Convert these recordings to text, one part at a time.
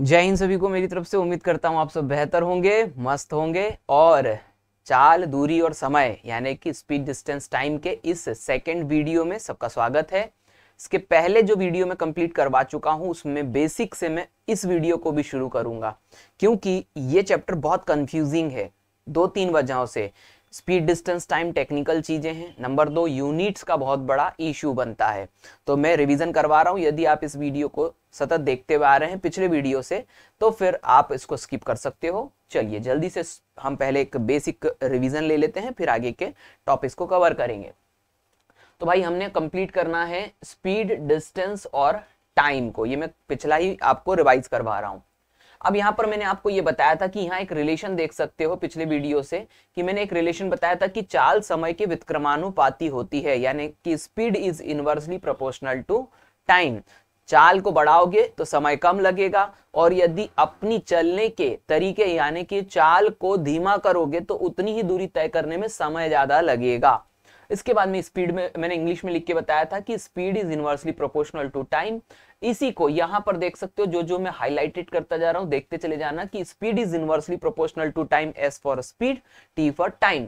जय हिंद सभी को मेरी तरफ से उम्मीद करता हूँ आप सब बेहतर होंगे मस्त होंगे और चाल दूरी और समय यानी कि स्पीड डिस्टेंस टाइम के इस सेकंड वीडियो में सबका स्वागत है इसके पहले जो वीडियो में कंप्लीट करवा चुका हूँ उसमें बेसिक से मैं इस वीडियो को भी शुरू करूंगा क्योंकि ये चैप्टर बहुत कन्फ्यूजिंग है दो तीन वजहों से स्पीड डिस्टेंस टाइम टेक्निकल चीज़ें हैं नंबर दो यूनिट्स का बहुत बड़ा इश्यू बनता है तो मैं रिवीजन करवा रहा हूँ यदि आप इस वीडियो को सतत देखते हुए आ रहे हैं पिछले वीडियो से तो फिर आप इसको स्किप कर सकते हो चलिए जल्दी से हम पहले एक बेसिक रिवीजन ले लेते हैं फिर आगे के टॉपिक्स को कवर करेंगे तो भाई हमने कंप्लीट करना है स्पीड डिस्टेंस और टाइम को ये मैं पिछला ही आपको रिवाइज करवा रहा हूँ अब यहाँ पर मैंने आपको ये बताया था कि यहाँ एक रिलेशन देख सकते हो पिछले वीडियो से कि मैंने एक रिलेशन बताया था कि चाल समय के विक्रमानुपाती होती है यानी कि speed is inversely proportional to time चाल को बढ़ाओगे तो समय कम लगेगा और यदि अपनी चलने के तरीके यानी कि चाल को धीमा करोगे तो उतनी ही दूरी तय करने में समय ज्यादा लगेगा इसके बाद में स्पीड में मैंने इंग्लिश में लिख के बताया था कि speed is inversely proportional to time इसी को यहां पर देख सकते हो जो जो मैं हाईलाइटेड करता जा रहा हूँ देखते चले जाना कि speed is inversely proportional to time S for speed T for time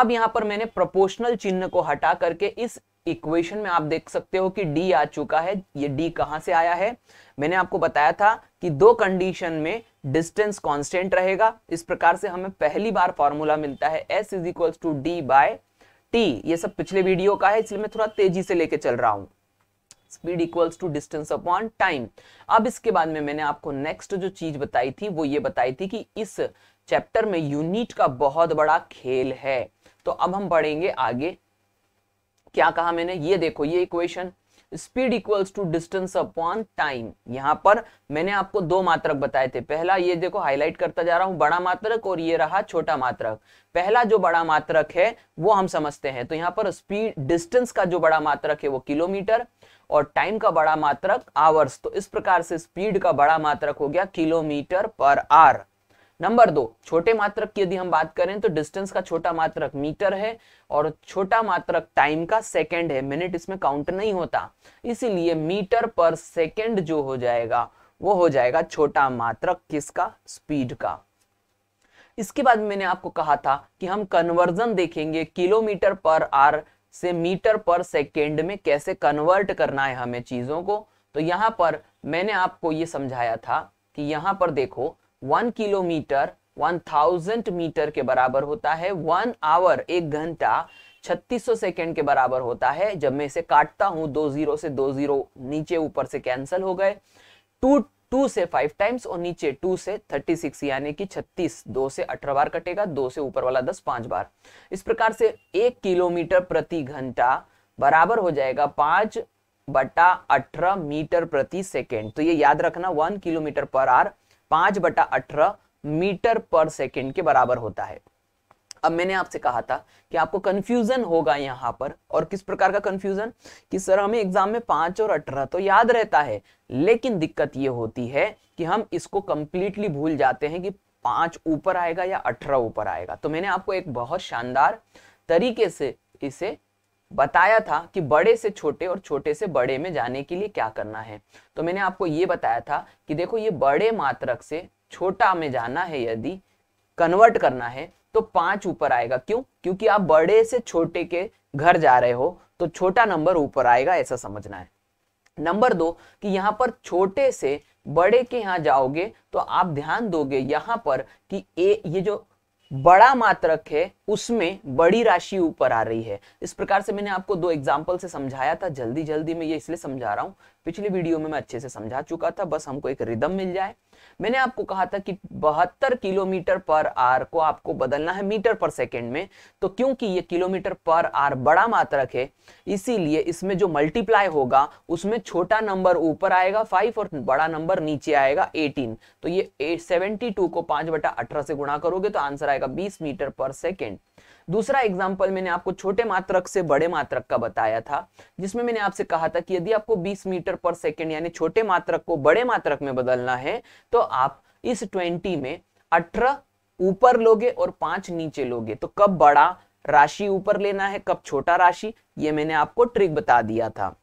अब यहां पर मैंने प्रोपोर्शनल चिन्ह को हटा करके इस इक्वेशन में आप देख सकते हो कि डी आ चुका है ये डी कहां से आया है मैंने आपको बताया था कि दो कंडीशन में डिस्टेंस कांस्टेंट रहेगा इस प्रकार से हमें पहली बार फॉर्मूला मिलता है S is equals to D by T ये सब पिछले वीडियो का है इसलिए मैं थोड़ा तेजी से लेके चल रहा हूं speed equals to distance upon time अब इसके बाद में मैंने आपको नेक्स्ट जो चीज बताई थी वो ये बताई थी कि इस चैप्टर में यूनिट का बहुत बड़ा खेल है तो अब हम बढ़ेंगे आगे क्या कहा मैंने ये देखो ये equation speed equals to distance upon time यहाँ पर मैंने आपको दो मात्रक बताए थे पहला ये देखो हाईलाइट करता जा रहा हूं बड़ा मात्रक और ये रहा छोटा मात्रक पहला जो बड़ा मात्रक है वो हम समझते हैं तो यहाँ पर स्पीड डिस्टेंस का जो बड़ा मात्रक है वो किलोमीटर और टाइम का बड़ा मात्रक आवर्स तो इस प्रकार से स्पीड का बड़ा मात्रक हो गया किलोमीटर पर आवर नंबर दो छोटे मात्रक की यदि हम बात करें तो डिस्टेंस का छोटा मात्रक मीटर है और छोटा मात्रक टाइम का सेकेंड है मिनट इसमें काउंट नहीं होता इसीलिए मीटर पर सेकेंड जो हो जाएगा वो हो जाएगा छोटा मात्रक किसका स्पीड का इसके बाद मैंने आपको कहा था कि हम कन्वर्जन देखेंगे किलोमीटर पर आर से मीटर पर सेकेंड में कैसे कन्वर्ट करना है हमें चीजों को तो यहां पर मैंने आपको ये समझाया था कि यहां पर देखो one kilometre one thousand metre के बराबर होता है वन आवर एक घंटा सौ सेकेंड के बराबर होता है जब मैं इसे काटता हूं दो जीरो से दो जीरो नीचे ऊपर से कैंसिल हो गए टू टू से फाइव टाइम्स और नीचे टू से थर्टी सिक्स यानी कि छत्तीस दो से अठारह बार कटेगा दो से ऊपर वाला दस पांच बार इस प्रकार से एक किलोमीटर प्रति घंटा बराबर हो जाएगा पांच बटा अठारह मीटर प्रति सेकेंड तो ये याद रखना वन किलोमीटर पर आर पांच बटा अठारह मीटर पर सेकेंड के बराबर होता है अब मैंने आपसे कहा था कि आपको कंफ्यूजन होगा यहाँ पर और किस प्रकार का कंफ्यूजन कि सर हमें एग्जाम में पांच और अठारह तो याद रहता है लेकिन दिक्कत ये होती है कि हम इसको कंप्लीटली भूल जाते हैं कि पांच ऊपर आएगा या अठारह ऊपर आएगा तो मैंने आपको एक बहुत शानदार तरीके से इसे बताया था कि बड़े से छोटे और छोटे से बड़े में जाने के लिए क्या करना है तो मैंने आपको ये बताया था कि देखो ये बड़े मात्रक से छोटा में जाना है यदि कन्वर्ट करना है तो पांच ऊपर आएगा क्यों क्योंकि आप बड़े से छोटे के घर जा रहे हो तो छोटा नंबर ऊपर आएगा ऐसा समझना है नंबर दो कि यहाँ पर छोटे से बड़े के यहाँ जाओगे तो आप ध्यान दोगे यहां पर कि ए ये जो बड़ा मात्रक है उसमें बड़ी राशि ऊपर आ रही है इस प्रकार से मैंने आपको दो एग्जाम्पल से समझाया था जल्दी जल्दी मैं ये इसलिए समझा रहा हूँ पिछली वीडियो में मैं अच्छे से समझा चुका था बस हमको एक रिदम मिल जाए मैंने आपको कहा था कि बहत्तर किलोमीटर पर आर को आपको बदलना है मीटर पर सेकेंड में तो क्योंकि ये किलोमीटर पर आर बड़ा मात्रक है इसीलिए इसमें जो मल्टीप्लाई होगा उसमें छोटा नंबर ऊपर आएगा फाइव और बड़ा नंबर नीचे आएगा एटीन तो ये सेवेंटी को पांच बटा अठारह से गुणा करोगे तो आंसर आएगा बीस मीटर पर सेकेंड दूसरा एग्जाम्पल मैंने आपको छोटे मात्रक से बड़े मात्रक का बताया था जिसमें मैंने आपसे कहा था कि यदि आपको 20 मीटर पर सेकेंड यानी छोटे मात्रक को बड़े मात्रक में बदलना है तो आप इस 20 में 18 ऊपर लोगे और पांच नीचे लोगे तो कब बड़ा राशि ऊपर लेना है कब छोटा राशि ये मैंने आपको ट्रिक बता दिया था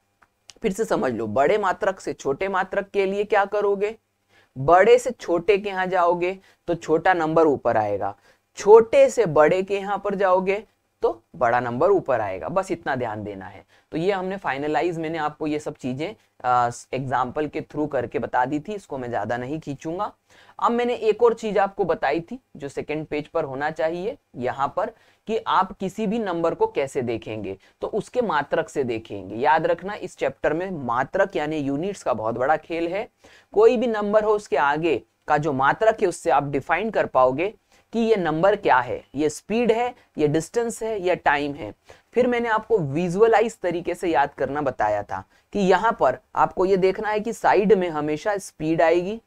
फिर से समझ लो बड़े मात्रक से छोटे मात्रक के लिए क्या करोगे बड़े से छोटे के यहाँ जाओगे तो छोटा नंबर ऊपर आएगा छोटे से बड़े के यहाँ पर जाओगे तो बड़ा नंबर ऊपर आएगा बस इतना ध्यान देना है तो ये हमने फाइनलाइज मैंने आपको ये सब चीज़ें एग्जाम्पल के थ्रू करके बता दी थी इसको मैं ज़्यादा नहीं खींचूंगा अब मैंने एक और चीज़ आपको बताई थी जो सेकेंड पेज पर होना चाहिए यहाँ पर कि आप किसी भी नंबर को कैसे देखेंगे तो उसके मात्रक से देखेंगे याद रखना इस चैप्टर में मात्रक यानी यूनिट्स का बहुत बड़ा खेल है कोई भी नंबर हो उसके आगे का जो मात्रक है उससे आप डिफाइन कर पाओगे कि ये नंबर क्या है ये स्पीड है ये डिस्टेंस है या टाइम है फिर मैंने आपको विजुअलाइज तरीके से याद करना बताया था कि यहाँ पर आपको ये देखना है कि साइड में हमेशा स्पीड आएगी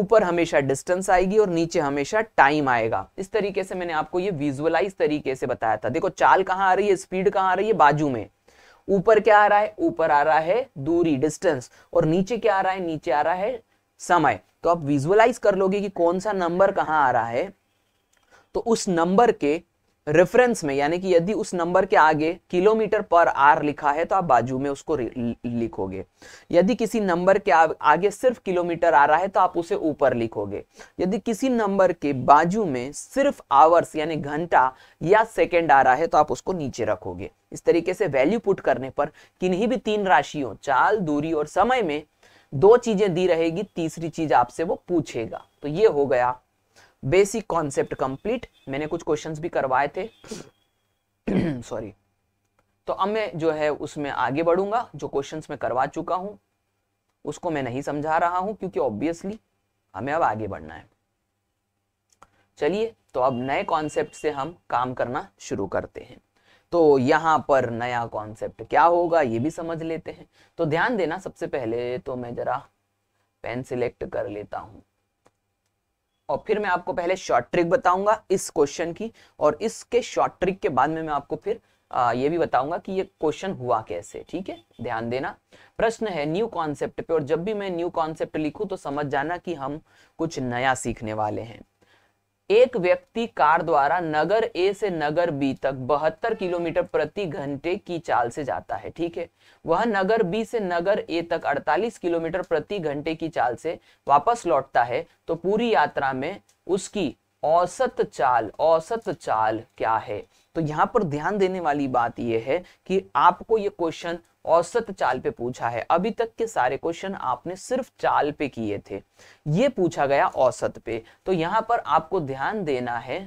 ऊपर हमेशा डिस्टेंस आएगी और नीचे हमेशा टाइम आएगा इस तरीके से मैंने आपको ये विजुअलाइज तरीके से बताया था देखो चाल कहाँ आ रही है स्पीड कहाँ आ रही है बाजू में ऊपर क्या आ रहा है ऊपर आ रहा है दूरी डिस्टेंस और नीचे क्या आ रहा है नीचे आ रहा है समय तो आप विजुअलाइज कर लोगे कि कौन सा नंबर कहाँ आ रहा है तो उस नंबर के रेफरेंस में यानी कि यदि उस नंबर के आगे किलोमीटर पर आर लिखा है तो आप बाजू में उसको लिखोगे यदि किसी नंबर के आगे सिर्फ किलोमीटर आ रहा है तो आप उसे ऊपर लिखोगे यदि किसी नंबर के बाजू में सिर्फ आवर्स यानी घंटा या सेकेंड आ रहा है तो आप उसको नीचे रखोगे इस तरीके से वैल्यू पुट करने पर किन्हीं भी तीन राशियों चाल दूरी और समय में दो चीजें दी रहेगी तीसरी चीज आपसे वो पूछेगा तो ये हो गया बेसिक कॉन्सेप्ट कंप्लीट मैंने कुछ क्वेश्चंस भी करवाए थे सॉरी तो अब मैं जो है उसमें आगे बढ़ूंगा जो क्वेश्चंस मैं करवा चुका हूं उसको मैं नहीं समझा रहा हूं क्योंकि ऑब्वियसली हमें अब आगे बढ़ना है चलिए तो अब नए कॉन्सेप्ट से हम काम करना शुरू करते हैं तो यहाँ पर नया कॉन्सेप्ट क्या होगा ये भी समझ लेते हैं तो ध्यान देना सबसे पहले तो मैं जरा पेन सिलेक्ट कर लेता हूँ और फिर मैं आपको पहले शॉर्ट ट्रिक बताऊंगा इस क्वेश्चन की और इसके शॉर्ट ट्रिक के बाद में मैं आपको फिर आ, ये भी बताऊंगा कि ये क्वेश्चन हुआ कैसे ठीक है ध्यान देना प्रश्न है न्यू कॉन्सेप्ट पे और जब भी मैं न्यू कॉन्सेप्ट लिखूं तो समझ जाना कि हम कुछ नया सीखने वाले हैं एक व्यक्ति कार द्वारा नगर ए से नगर बी तक बहत्तर किलोमीटर प्रति घंटे की चाल से जाता है ठीक है वह नगर बी से नगर ए तक 48 किलोमीटर प्रति घंटे की चाल से वापस लौटता है तो पूरी यात्रा में उसकी औसत चाल औसत चाल क्या है तो यहां पर ध्यान देने वाली बात यह है कि आपको ये क्वेश्चन औसत चाल पे पूछा है अभी तक के सारे क्वेश्चन आपने सिर्फ चाल पे किए थे ये पूछा गया औसत पे तो यहां पर आपको ध्यान देना है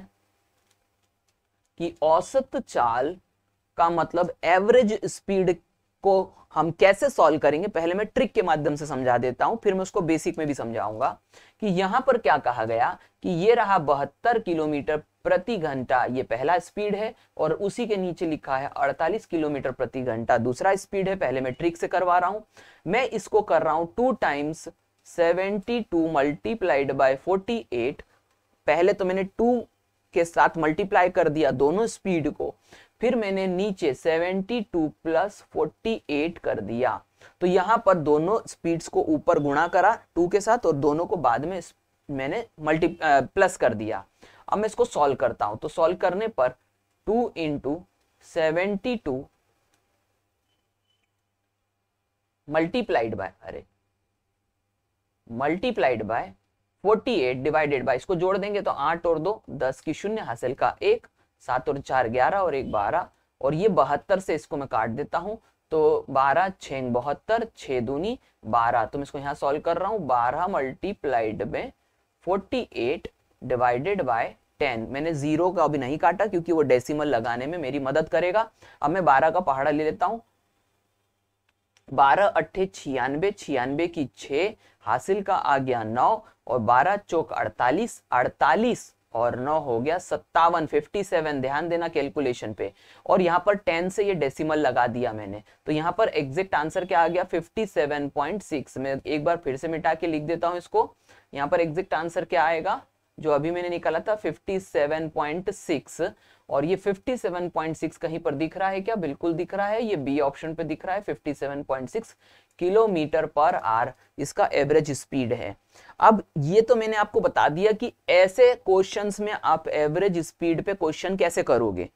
कि औसत चाल का मतलब एवरेज स्पीड को हम कैसे सॉल्व करेंगे पहले मैं ट्रिक के माध्यम से समझा देता हूं फिर मैं उसको बेसिक में भी समझाऊंगा कि यहां पर क्या कहा गया कि ये रहा बहत्तर किलोमीटर प्रति घंटा ये पहला स्पीड है और उसी के नीचे लिखा है 48 किलोमीटर प्रति घंटा दूसरा स्पीड है पहले मैं ट्रिक से करवा रहा हूं मैं इसको कर रहा हूं two times 72 two multiplied by 48 पहले तो मैंने टू के साथ मल्टीप्लाई कर दिया दोनों स्पीड को फिर मैंने नीचे 72 टू प्लस फोर्टी कर दिया तो यहां पर दोनों स्पीड्स को ऊपर गुणा करा टू के साथ और दोनों को बाद में मैंने मल्टी प्लस कर दिया अब मैं इसको सॉल्व करता हूं तो सॉल्व करने पर two into seventy two multiplied by अरे मल्टीप्लाइड बाय 48 डिवाइडेड बाय इसको जोड़ देंगे तो आठ और दो दस की शून्य हासिल का एक सात और चार ग्यारह और एक बारह और ये बहत्तर से इसको मैं काट देता हूं तो बारह छेंग बहत्तर छः दूनी बारह तो मैं इसको यहां सॉल्व कर रहा हूं बारह मल्टीप्लाइड में forty eight divided by ten मैंने जीरो का अभी नहीं काटा क्योंकि वो डेसिमल लगाने में मेरी मदद करेगा अब मैं बारह का पहाड़ा ले लेता हूँ बारह अट्ठे छियानबे छियानबे की छ हासिल का आ गया नौ और बारह चौक अड़तालीस अड़तालीस और नौ हो गया सत्तावन फिफ्टी सेवन ध्यान देना कैलकुलेशन पे और यहाँ पर टेन से ये डेसिमल लगा दिया मैंने तो यहाँ पर एग्जेक्ट आंसर क्या आ गया फिफ्टी सेवन पॉइंट सिक्स मैं एक बार फिर से मिटा के लिख देता हूँ इसको यहाँ पर एग्जेक्ट आंसर क्या आएगा जो अभी मैंने निकाला था 57.6 और ये 57.6 कहीं पर दिख रहा है क्या बिल्कुल दिख रहा है ये बी ऑप्शन पे दिख रहा है 57.6 किलोमीटर पर आर इसका एवरेज स्पीड है अब ये तो मैंने आपको बता दिया कि ऐसे क्वेश्चंस में आप एवरेज स्पीड पे क्वेश्चन कैसे करोगे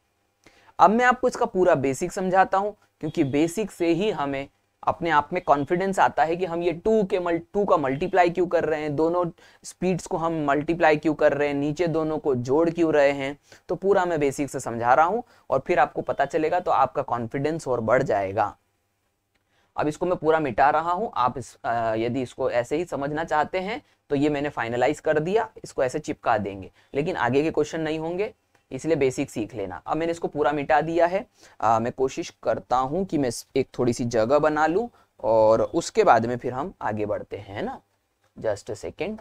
अब मैं आपको इसका पूरा बेसिक समझाता हूं क्योंकि बेसिक से ही हमें अपने आप में कॉन्फिडेंस आता है कि हम ये टू के मल टू का मल्टीप्लाई क्यों कर रहे हैं दोनों स्पीड्स को हम मल्टीप्लाई क्यों कर रहे हैं नीचे दोनों को जोड़ क्यों रहे हैं तो पूरा मैं बेसिक से समझा रहा हूँ और फिर आपको पता चलेगा तो आपका कॉन्फिडेंस और बढ़ जाएगा अब इसको मैं पूरा मिटा रहा हूँ आप इस, आ, यदि इसको ऐसे ही समझना चाहते हैं तो ये मैंने फाइनलाइज कर दिया इसको ऐसे चिपका देंगे लेकिन आगे के क्वेश्चन नहीं होंगे इसलिए बेसिक सीख लेना अब मैंने इसको पूरा मिटा दिया है आ, मैं कोशिश करता हूँ कि मैं एक थोड़ी सी जगह बना लूँ और उसके बाद में फिर हम आगे बढ़ते हैं ना जस्ट सेकेंड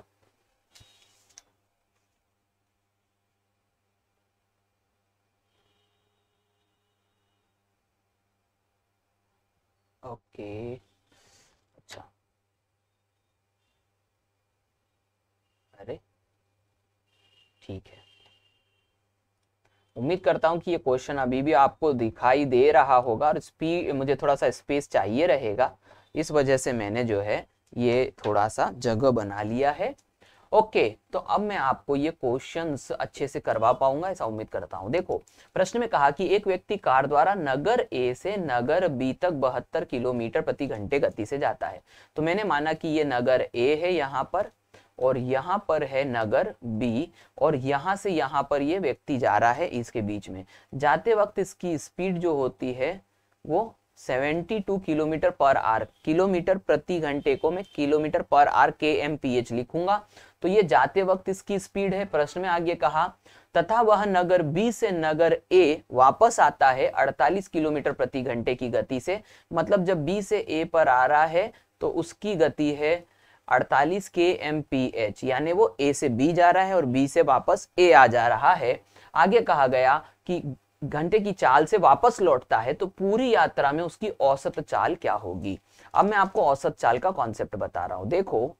ओके अच्छा अरे ठीक है उम्मीद करता हूँ कि ये क्वेश्चन अभी भी आपको दिखाई दे रहा होगा और स्पी मुझे थोड़ा सा स्पेस चाहिए रहेगा इस वजह से मैंने जो है ये थोड़ा सा जगह बना लिया है ओके okay, तो अब मैं आपको ये क्वेश्चंस अच्छे से करवा पाऊंगा ऐसा उम्मीद करता हूं देखो प्रश्न में कहा कि एक व्यक्ति कार द्वारा नगर ए से नगर बी तक बहत्तर किलोमीटर प्रति घंटे गति से जाता है तो मैंने माना कि ये नगर ए है यहाँ पर और यहाँ पर है नगर बी और यहाँ से यहाँ पर ये व्यक्ति जा रहा है इसके बीच में जाते वक्त इसकी स्पीड जो होती है वो 72 किलोमीटर पर आर किलोमीटर प्रति घंटे को मैं किलोमीटर पर आर के एम पी एच लिखूंगा तो ये जाते वक्त इसकी स्पीड है प्रश्न में आगे कहा तथा वह नगर बी से नगर ए वापस आता है 48 किलोमीटर प्रति घंटे की गति से मतलब जब बी से ए पर आ रहा है तो उसकी गति है अड़तालीस के एम पी एच यानी वो ए से बी जा रहा है और बी से वापस ए आ जा रहा है आगे कहा गया कि घंटे की चाल से वापस लौटता है तो पूरी यात्रा में उसकी औसत चाल क्या होगी अब मैं आपको औसत चाल का कॉन्सेप्ट बता रहा हूं देखो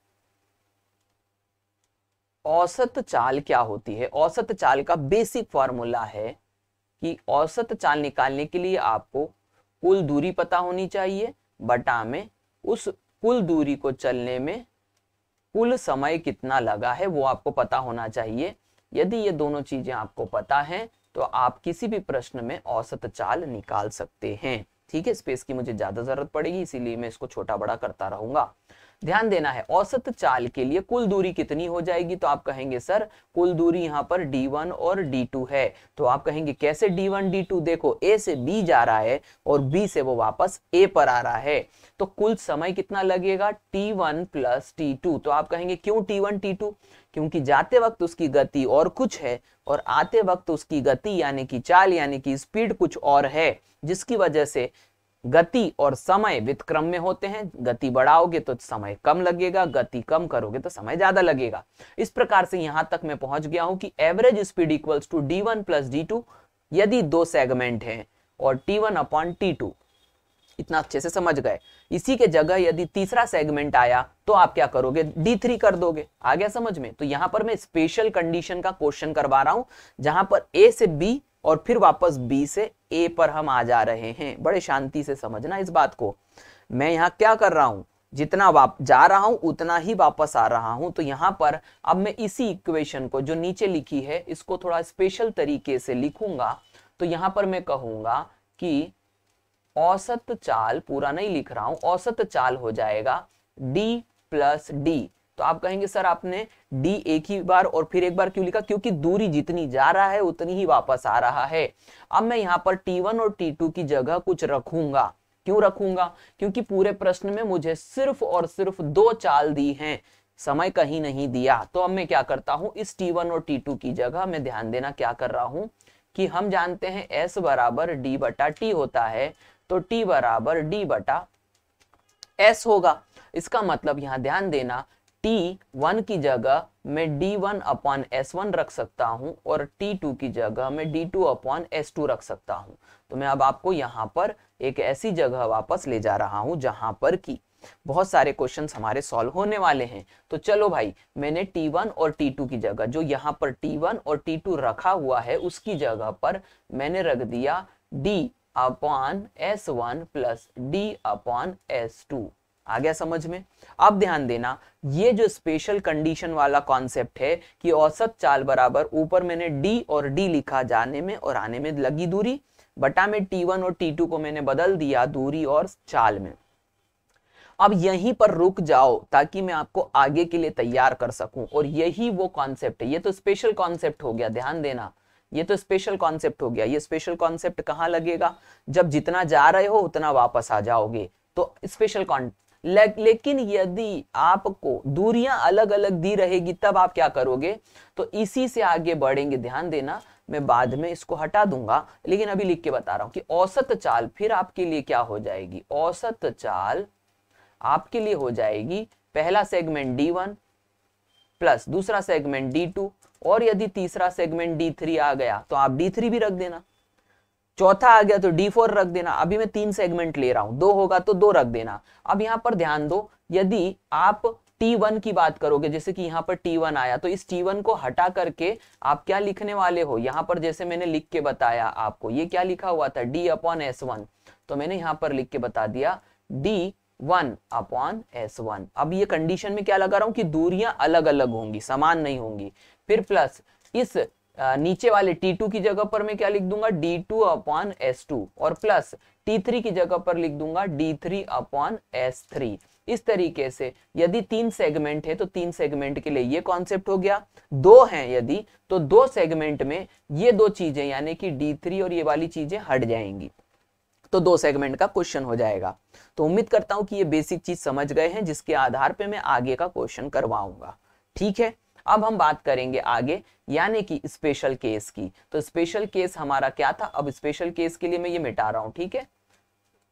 औसत चाल क्या होती है औसत चाल का बेसिक फॉर्मूला है कि औसत चाल निकालने के लिए आपको कुल दूरी पता होनी चाहिए बटा में उस कुल दूरी को चलने में कुल समय कितना लगा है वो आपको पता होना चाहिए यदि ये दोनों चीजें आपको पता है तो आप किसी भी प्रश्न में औसत चाल निकाल सकते हैं ठीक है स्पेस की मुझे ज्यादा जरूरत पड़ेगी इसीलिए मैं इसको छोटा बड़ा करता रहूंगा ध्यान देना है औसत चाल के लिए कुल दूरी कितनी हो जाएगी तो आप कहेंगे सर कुल दूरी यहाँ पर D1 और D2 है तो आप कहेंगे कैसे D1 D2 देखो A से B जा रहा है और B से वो वापस A पर आ रहा है तो कुल समय कितना लगेगा T1 वन प्लस टी तो आप कहेंगे क्यों T1 T2 क्योंकि जाते वक्त उसकी गति और कुछ है और आते वक्त उसकी गति यानी कि चाल यानी कि स्पीड कुछ और है जिसकी वजह से गति और समय वितक्रम में होते हैं गति बढ़ाओगे तो समय कम लगेगा गति कम करोगे तो समय ज्यादा लगेगा इस प्रकार से यहां तक मैं पहुंच गया हूं कि average speed equals to D one plus D two यदि दो सेगमेंट हैं और T one upon T two इतना अच्छे से समझ गए इसी के जगह यदि तीसरा सेगमेंट आया तो आप क्या करोगे डी कर दोगे आ गया समझ में तो यहां पर मैं स्पेशल कंडीशन का क्वेश्चन करवा रहा हूं जहां पर ए से बी और फिर वापस बी से ए पर हम आ जा रहे हैं बड़े शांति से समझना इस बात को मैं यहाँ क्या कर रहा हूं जितना वाप जा रहा हूं उतना ही वापस आ रहा हूं तो यहाँ पर अब मैं इसी इक्वेशन को जो नीचे लिखी है इसको थोड़ा स्पेशल तरीके से लिखूंगा तो यहां पर मैं कहूंगा कि औसत चाल पूरा नहीं लिख रहा हूं औसत चाल हो जाएगा डी प्लस डी तो आप कहेंगे सर आपने डी एक ही बार और फिर एक बार क्यों लिखा क्योंकि दूरी जितनी जा रहा है उतनी ही वापस आ रहा है अब मैं यहाँ पर टी और टी की जगह कुछ रखूंगा क्यों रखूंगा क्योंकि पूरे प्रश्न में मुझे सिर्फ और सिर्फ दो चाल दी हैं समय कहीं नहीं दिया तो अब मैं क्या करता हूं इस T1 और T2 की जगह मैं ध्यान देना क्या कर रहा हूं कि हम जानते हैं S बराबर D बटा T होता है तो T बराबर D बटा S होगा इसका मतलब यहां ध्यान देना टी वन की जगह मैं D one upon S one रख सकता हूँ और टी टू की जगह मैं D two upon S two रख सकता हूँ तो मैं अब आपको यहाँ पर एक ऐसी जगह वापस ले जा रहा हूं जहां पर की बहुत सारे क्वेश्चन हमारे सॉल्व होने वाले हैं तो चलो भाई मैंने T1 और T2 की जगह जो यहाँ पर T1 और T2 रखा हुआ है उसकी जगह पर मैंने रख दिया D upon S one plus D upon S two आ गया समझ में अब ध्यान देना ये जो स्पेशल कंडीशन वाला कॉन्सेप्ट है कि औसत चाल बराबर ऊपर मैंने डी और डी लिखा जाने में और आने में लगी दूरी बटा में टी वन और टी टू को मैंने बदल दिया दूरी और चाल में अब यहीं पर रुक जाओ ताकि मैं आपको आगे के लिए तैयार कर सकूं और यही वो कॉन्सेप्ट है ये तो स्पेशल कॉन्सेप्ट हो गया ध्यान देना ये तो स्पेशल कॉन्सेप्ट हो गया ये स्पेशल कॉन्सेप्ट कहाँ लगेगा जब जितना जा रहे हो उतना वापस आ जाओगे तो स्पेशल ले, लेकिन यदि आपको दूरियां अलग अलग दी रहेगी तब आप क्या करोगे तो इसी से आगे बढ़ेंगे ध्यान देना मैं बाद में इसको हटा दूंगा लेकिन अभी लिख के बता रहा हूं कि औसत चाल फिर आपके लिए क्या हो जाएगी औसत चाल आपके लिए हो जाएगी पहला सेगमेंट डी वन प्लस दूसरा सेगमेंट डी टू और यदि तीसरा सेगमेंट डी थ्री आ गया तो आप डी थ्री भी रख देना चौथा आ गया तो डी फोर रख देना अभी मैं तीन सेगमेंट ले रहा हूं दो होगा तो दो रख देना अब यहां पर ध्यान दो यदि आप T1 की बात करोगे जैसे कि यहाँ पर T1 आया तो इस T1 को हटा करके आप क्या लिखने वाले हो यहां पर जैसे मैंने लिख के बताया आपको ये क्या लिखा हुआ था D अपॉन एस वन तो मैंने यहाँ पर लिख के बता दिया D one upon S one अब ये कंडीशन में क्या लगा रहा हूं कि दूरियां अलग अलग होंगी समान नहीं होंगी फिर प्लस इस नीचे वाले T2 की जगह पर मैं क्या लिख दूंगा D2 टू अपॉन एस और प्लस T3 की जगह पर लिख दूंगा D3 थ्री अपॉन एस इस तरीके से यदि तीन सेगमेंट है तो तीन सेगमेंट के लिए ये कॉन्सेप्ट हो गया दो हैं यदि तो दो सेगमेंट में ये दो चीजें यानी कि D3 और ये वाली चीजें हट जाएंगी तो दो सेगमेंट का क्वेश्चन हो जाएगा तो उम्मीद करता हूं कि ये बेसिक चीज समझ गए हैं जिसके आधार पर मैं आगे का क्वेश्चन करवाऊंगा ठीक है अब हम बात करेंगे आगे यानी कि स्पेशल केस की तो स्पेशल केस हमारा क्या था अब स्पेशल केस के लिए मैं ये मिटा रहा हूँ ठीक है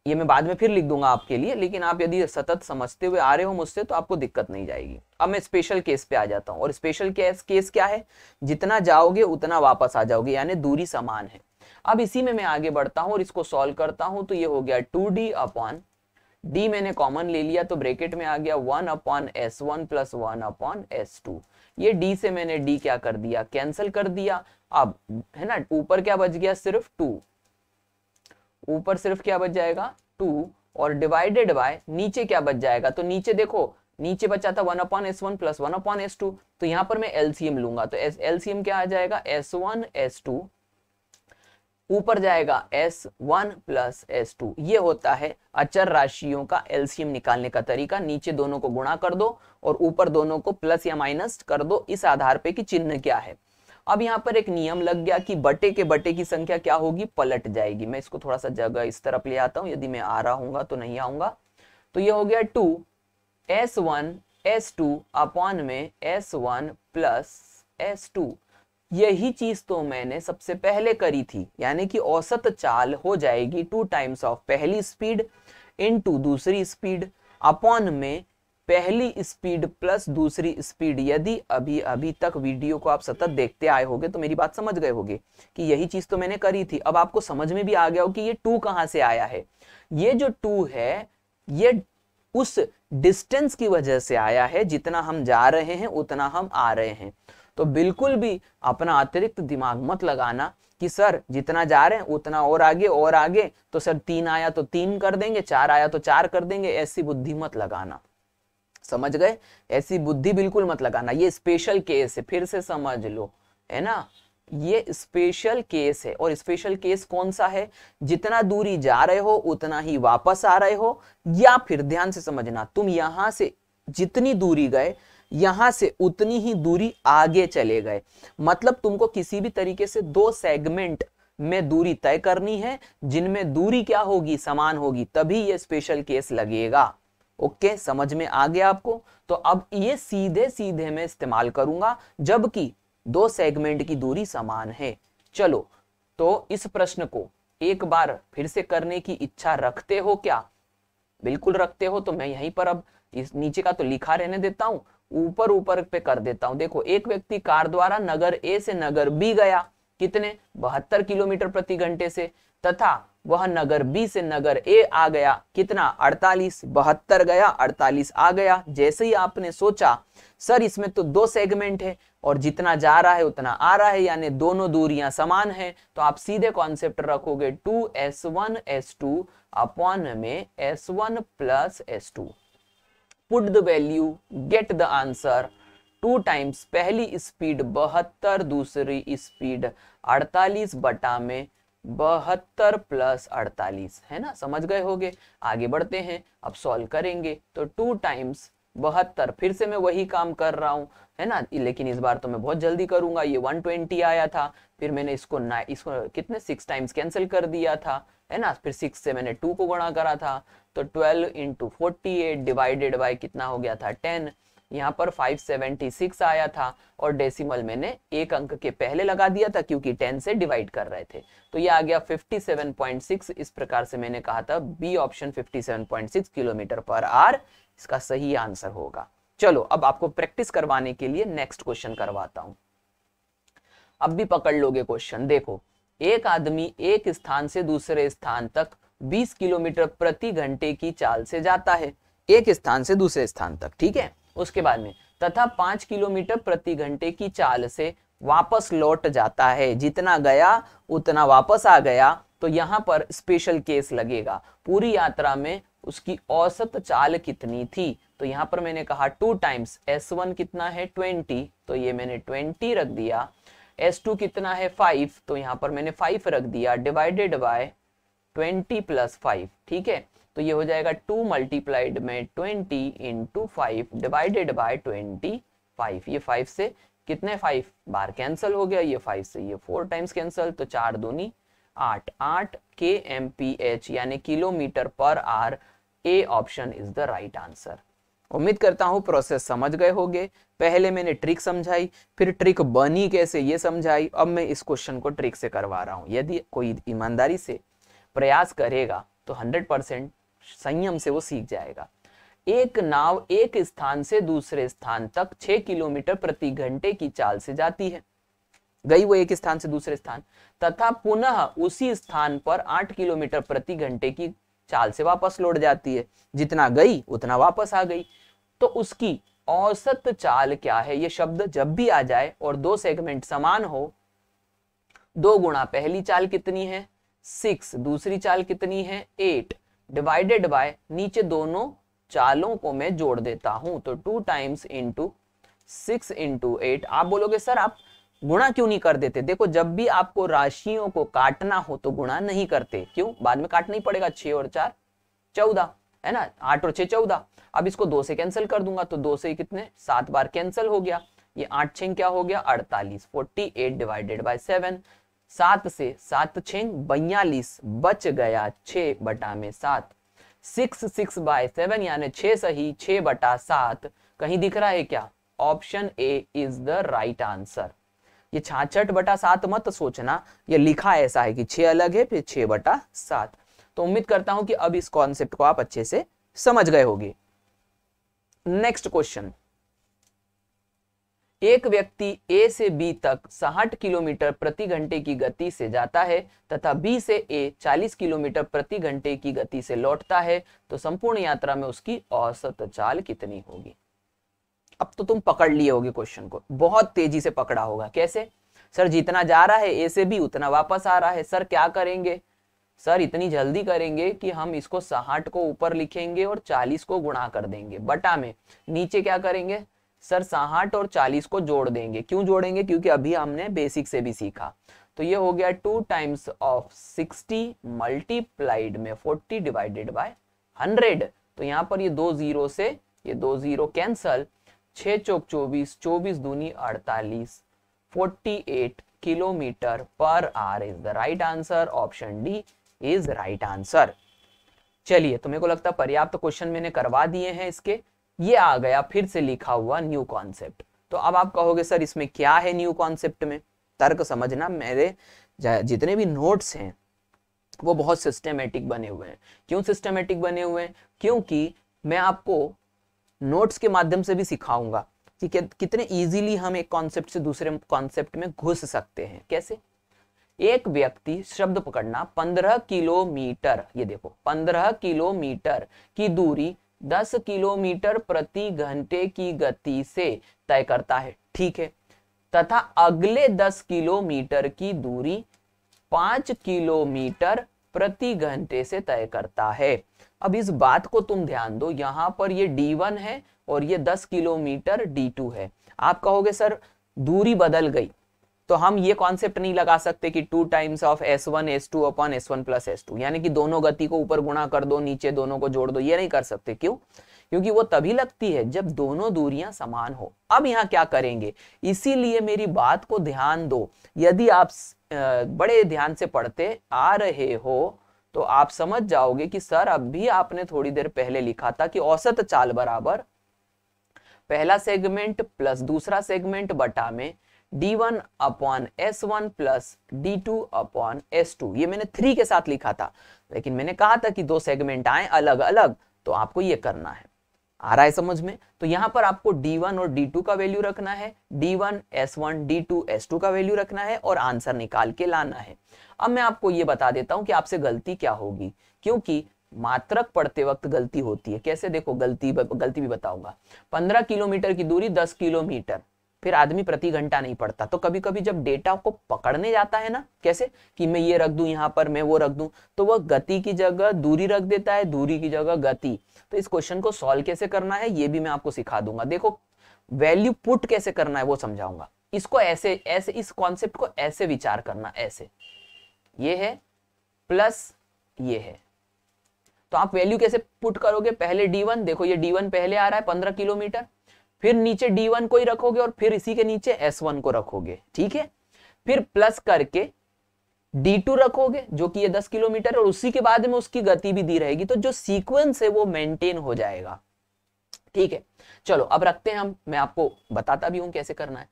ये मैं बाद में फिर लिख दूंगा आपके लिए लेकिन आप यदि सतत समझते हुए आ रहे हो मुझसे तो आपको दिक्कत नहीं जाएगी अब मैं स्पेशल केस पे आ जाता हूँ और स्पेशल केस केस क्या है जितना जाओगे उतना वापस आ जाओगे यानी दूरी समान है अब इसी में मैं आगे बढ़ता हूँ और इसको सॉल्व करता हूँ तो ये हो गया टू डी अपॉन डी मैंने कॉमन ले लिया तो ब्रेकेट में आ गया one upon S one plus one upon S two ये डी से मैंने डी क्या कर दिया कैंसिल कर दिया अब है ना ऊपर क्या बच गया सिर्फ टू ऊपर सिर्फ क्या बच जाएगा टू और डिवाइडेड बाय नीचे क्या बच जाएगा तो नीचे देखो नीचे बचा था one upon S one plus one upon S two तो यहां पर मैं एलसीएम लूंगा तो एलसीएम क्या आ जाएगा एस वन एस टू ऊपर जाएगा S one plus S two ये होता है अचर राशियों का एलसीएम निकालने का तरीका नीचे दोनों को गुणा कर दो और ऊपर दोनों को प्लस या माइनस कर दो इस आधार पे कि चिन्ह क्या है अब यहाँ पर एक नियम लग गया कि बटे के बटे की संख्या क्या होगी पलट जाएगी मैं इसको थोड़ा सा जगह इस तरफ ले आता हूं यदि मैं आ रहा हूँ तो नहीं आऊंगा तो ये हो गया two S one S two upon में S one plus S two यही चीज तो मैंने सबसे पहले करी थी यानी कि औसत चाल हो जाएगी टू टाइम्स ऑफ पहली स्पीड इनटू दूसरी स्पीड अपॉन में पहली स्पीड प्लस दूसरी स्पीड यदि अभी अभी तक वीडियो को आप सतत देखते आए होगे तो मेरी बात समझ गए होगे कि यही चीज तो मैंने करी थी अब आपको समझ में भी आ गया हो कि ये टू कहाँ से आया है ये जो टू है ये उस डिस्टेंस की वजह से आया है जितना हम जा रहे हैं उतना हम आ रहे हैं तो बिल्कुल भी अपना अतिरिक्त दिमाग मत लगाना कि सर जितना जा रहे हैं उतना और आगे और आगे तो सर तीन आया तो तीन कर देंगे चार आया तो चार कर देंगे ऐसी बुद्धि मत लगाना समझ गए ऐसी बुद्धि बिल्कुल मत लगाना ये स्पेशल केस है फिर से समझ लो है ना ये स्पेशल केस है और स्पेशल केस कौन सा है जितना दूरी जा रहे हो उतना ही वापस आ रहे हो या फिर ध्यान से समझना तुम यहां से जितनी दूरी गए यहां से उतनी ही दूरी आगे चले गए मतलब तुमको किसी भी तरीके से दो सेगमेंट में दूरी तय करनी है जिनमें दूरी क्या होगी समान होगी तभी ये स्पेशल केस लगेगा ओके okay, समझ में आ गया आपको तो अब ये सीधे सीधे में इस्तेमाल करूंगा जबकि दो सेगमेंट की दूरी समान है चलो तो इस प्रश्न को एक बार फिर से करने की इच्छा रखते हो क्या बिल्कुल रखते हो तो मैं यहीं पर अब इस नीचे का तो लिखा रहने देता हूं ऊपर ऊपर पे कर देता हूं देखो एक व्यक्ति कार द्वारा नगर ए से नगर बी गया कितने बहत्तर किलोमीटर प्रति घंटे से तथा वह नगर बी से नगर ए आ गया कितना 48 बहत्तर गया 48 आ गया जैसे ही आपने सोचा सर इसमें तो दो सेगमेंट है और जितना जा रहा है उतना आ रहा है यानी दोनों दूरियां समान है तो आप सीधे कॉन्सेप्ट रखोगे two S one S two upon में S one plus S two put the value get the answer two times पहली स्पीड बहत्तर दूसरी स्पीड अड़तालीस बटा में बहत्तर प्लस अड़तालीस है ना समझ गए होगे आगे बढ़ते हैं अब सॉल्व करेंगे तो टू टाइम्स बहत्तर फिर से मैं वही काम कर रहा हूँ है ना लेकिन इस बार तो मैं बहुत जल्दी करूंगा ये 120 आया था फिर मैंने इसको ना इसको कितने सिक्स टाइम्स कैंसिल कर दिया था है ना फिर सिक्स से मैंने टू को गुणा करा था तो 12 इंटू फोर्टी डिवाइडेड बाई कितना हो गया था 10 यहाँ पर 576 आया था और डेसिमल मैंने एक अंक के पहले लगा दिया था क्योंकि 10 से डिवाइड कर रहे थे तो ये आ गया 57.6 इस प्रकार से मैंने कहा था B option 57.6 kilometre per hour इसका सही आंसर होगा चलो अब आपको प्रैक्टिस करवाने के लिए नेक्स्ट क्वेश्चन करवाता हूं अब भी पकड़ लोगे क्वेश्चन देखो एक आदमी एक स्थान से दूसरे स्थान तक 20 किलोमीटर प्रति घंटे की चाल से जाता है एक स्थान से दूसरे स्थान तक ठीक है उसके बाद में तथा पांच किलोमीटर प्रति घंटे की चाल से वापस लौट जाता है जितना गया उतना वापस आ गया तो यहाँ पर स्पेशल केस लगेगा पूरी यात्रा में उसकी औसत चाल कितनी थी तो यहाँ पर मैंने कहा टू टाइम्स एस वन कितना है ट्वेंटी तो ये मैंने ट्वेंटी रख दिया एस टू कितना है फाइव तो यहाँ पर मैंने फाइव रख दिया divided by twenty plus five ठीक है तो ये हो जाएगा टू मल्टीप्लाइड में twenty into five divided by twenty five ये फाइव से कितने फाइव बार कैंसिल हो गया ये फाइव से ये फोर टाइम्स कैंसिल तो चार दूनी आठ आठ के एम पी एच यानी kilometre per hour A option is the right answer उम्मीद करता हूँ प्रोसेस समझ गए होंगे पहले मैंने ट्रिक समझाई फिर ट्रिक बनी कैसे ये समझाई अब मैं इस क्वेश्चन को ट्रिक से करवा रहा हूँ यदि कोई ईमानदारी से प्रयास करेगा तो हंड्रेड परसेंट संयम से वो सीख जाएगा एक नाव एक स्थान से दूसरे स्थान तक छह किलोमीटर प्रति घंटे की चाल से जाती है गई वो एक स्थान से दूसरे स्थान तथा पुनः उसी स्थान पर आठ किलोमीटर प्रति घंटे की चाल से वापस लौट जाती है जितना गई उतना वापस आ गई तो उसकी औसत चाल क्या है ये शब्द जब भी आ जाए और दो सेगमेंट समान हो दो गुणा पहली चाल कितनी है सिक्स दूसरी चाल कितनी है एट डिवाइडेड बाय नीचे दोनों चालों को मैं जोड़ देता हूं तो two times into six into eight आप बोलोगे सर आप गुणा क्यों नहीं कर देते देखो जब भी आपको राशियों को काटना हो तो गुणा नहीं करते क्यों बाद में काटना ही पड़ेगा छह और चार चौदह है ना आठ और छह चौदह अब इसको दो से कैंसिल कर दूंगा तो दो से कितने सात बार कैंसिल हो गया ये आठ छह क्या हो गया अड़तालीस forty eight divided by seven सात से सात छे बयालीस बच गया छ बटा में सात सिक्स सिक्स बाय सेवन यानी छ सही छ बटा सात कहीं दिख रहा है क्या option A is the right answer ये छाछठ बटा सात मत सोचना ये लिखा ऐसा है कि छह अलग है फिर छह बटा सात तो उम्मीद करता हूं कि अब इस कॉन्सेप्ट को आप अच्छे से समझ गए होगे नेक्स्ट क्वेश्चन एक व्यक्ति ए से बी तक साठ किलोमीटर प्रति घंटे की गति से जाता है तथा बी से ए 40 किलोमीटर प्रति घंटे की गति से लौटता है तो संपूर्ण यात्रा में उसकी औसत चाल कितनी होगी अब तो तुम पकड़ लिए होगे क्वेश्चन को बहुत तेजी से पकड़ा होगा कैसे सर जितना जा रहा है ए से बी उतना वापस आ रहा है सर क्या करेंगे सर इतनी जल्दी करेंगे कि हम इसको साठ को ऊपर लिखेंगे और चालीस को गुणा कर देंगे बटा में नीचे क्या करेंगे सर साहठ और चालीस को जोड़ देंगे क्यों जोड़ेंगे क्योंकि अभी हमने बेसिक से भी सीखा तो ये हो गया two times of sixty multiplied में फोर्टी डिवाइडेड बाय हंड्रेड तो यहाँ पर ये दो जीरो से ये दो जीरो कैंसल छ चौक चौबीस चौबीस दूनी अड़तालीस forty eight kilometre per hour is the right answer option D is right answer चलिए तो मेरे को लगता है पर्याप्त तो क्वेश्चन मैंने करवा दिए हैं इसके ये आ गया फिर से लिखा हुआ न्यू कॉन्सेप्ट तो अब आप कहोगे सर इसमें क्या है न्यू कॉन्सेप्ट में तर्क समझना मेरे जितने भी नोट्स हैं वो बहुत सिस्टमेटिक बने हुए हैं क्यों सिस्टमेटिक बने हुए हैं क्योंकि मैं आपको नोट्स के माध्यम से भी सिखाऊंगा कि कितने इजीली हम एक कॉन्सेप्ट से दूसरे कॉन्सेप्ट में घुस सकते हैं कैसे एक व्यक्ति शब्द पकड़ना पंद्रह किलोमीटर ये देखो पंद्रह किलोमीटर की दूरी दस किलोमीटर प्रति घंटे की गति से तय करता है ठीक है तथा अगले दस किलोमीटर की दूरी पांच किलोमीटर प्रति घंटे से तय करता है अब इस बात को तुम ध्यान दो यहां पर ये D1 है और ये 10 किलोमीटर D2 है आप कहोगे सर दूरी बदल गई तो हम ये कॉन्सेप्ट नहीं लगा सकते कि two times of S one S two upon S one plus S two यानी कि दोनों गति को ऊपर गुणा कर दो नीचे दोनों को जोड़ दो ये नहीं कर सकते क्यों क्योंकि वो तभी लगती है जब दोनों दूरियां समान हो अब यहां क्या करेंगे इसीलिए मेरी बात को ध्यान दो यदि आप बड़े ध्यान से पढ़ते आ रहे हो तो आप समझ जाओगे कि सर अब भी आपने थोड़ी देर पहले लिखा था कि औसत चाल बराबर पहला सेगमेंट प्लस दूसरा सेगमेंट बटा में D one upon S one plus D two upon S two ये मैंने थ्री के साथ लिखा था लेकिन मैंने कहा था कि दो सेगमेंट आए अलग अलग तो आपको ये करना है आ रहा है समझ में तो यहाँ पर आपको D1 और D2 का वैल्यू रखना है D1, S1, D2, S2 का वैल्यू रखना है और आंसर निकाल के लाना है अब मैं आपको ये बता देता हूँ कि आपसे गलती क्या होगी क्योंकि मात्रक पढ़ते वक्त गलती होती है कैसे देखो गलती गलती भी बताऊंगा 15 किलोमीटर की दूरी 10 किलोमीटर फिर आदमी प्रति घंटा नहीं पढ़ता तो कभी कभी जब डेटा को पकड़ने जाता है ना कैसे कि मैं ये रख दू यहाँ पर मैं वो रख दू तो वह गति की जगह दूरी रख देता है दूरी की जगह गति तो इस क्वेश्चन को सॉल्व कैसे करना है ये भी मैं आपको सिखा दूंगा देखो वैल्यू पुट कैसे करना है वो समझाऊंगा इसको ऐसे ऐसे इस कॉन्सेप्ट को ऐसे विचार करना ऐसे ये है प्लस ये है तो आप वैल्यू कैसे पुट करोगे पहले डी वन देखो ये डी वन पहले आ रहा है पंद्रह किलोमीटर फिर नीचे डी वन को ही रखोगे और फिर इसी के नीचे एस वन को रखोगे ठीक है फिर प्लस करके डी टू रखोगे जो कि ये दस किलोमीटर और उसी के बाद में उसकी गति भी दी रहेगी तो जो सीक्वेंस है वो मेंटेन हो जाएगा ठीक है चलो अब रखते हैं हम मैं आपको बताता भी हूं कैसे करना है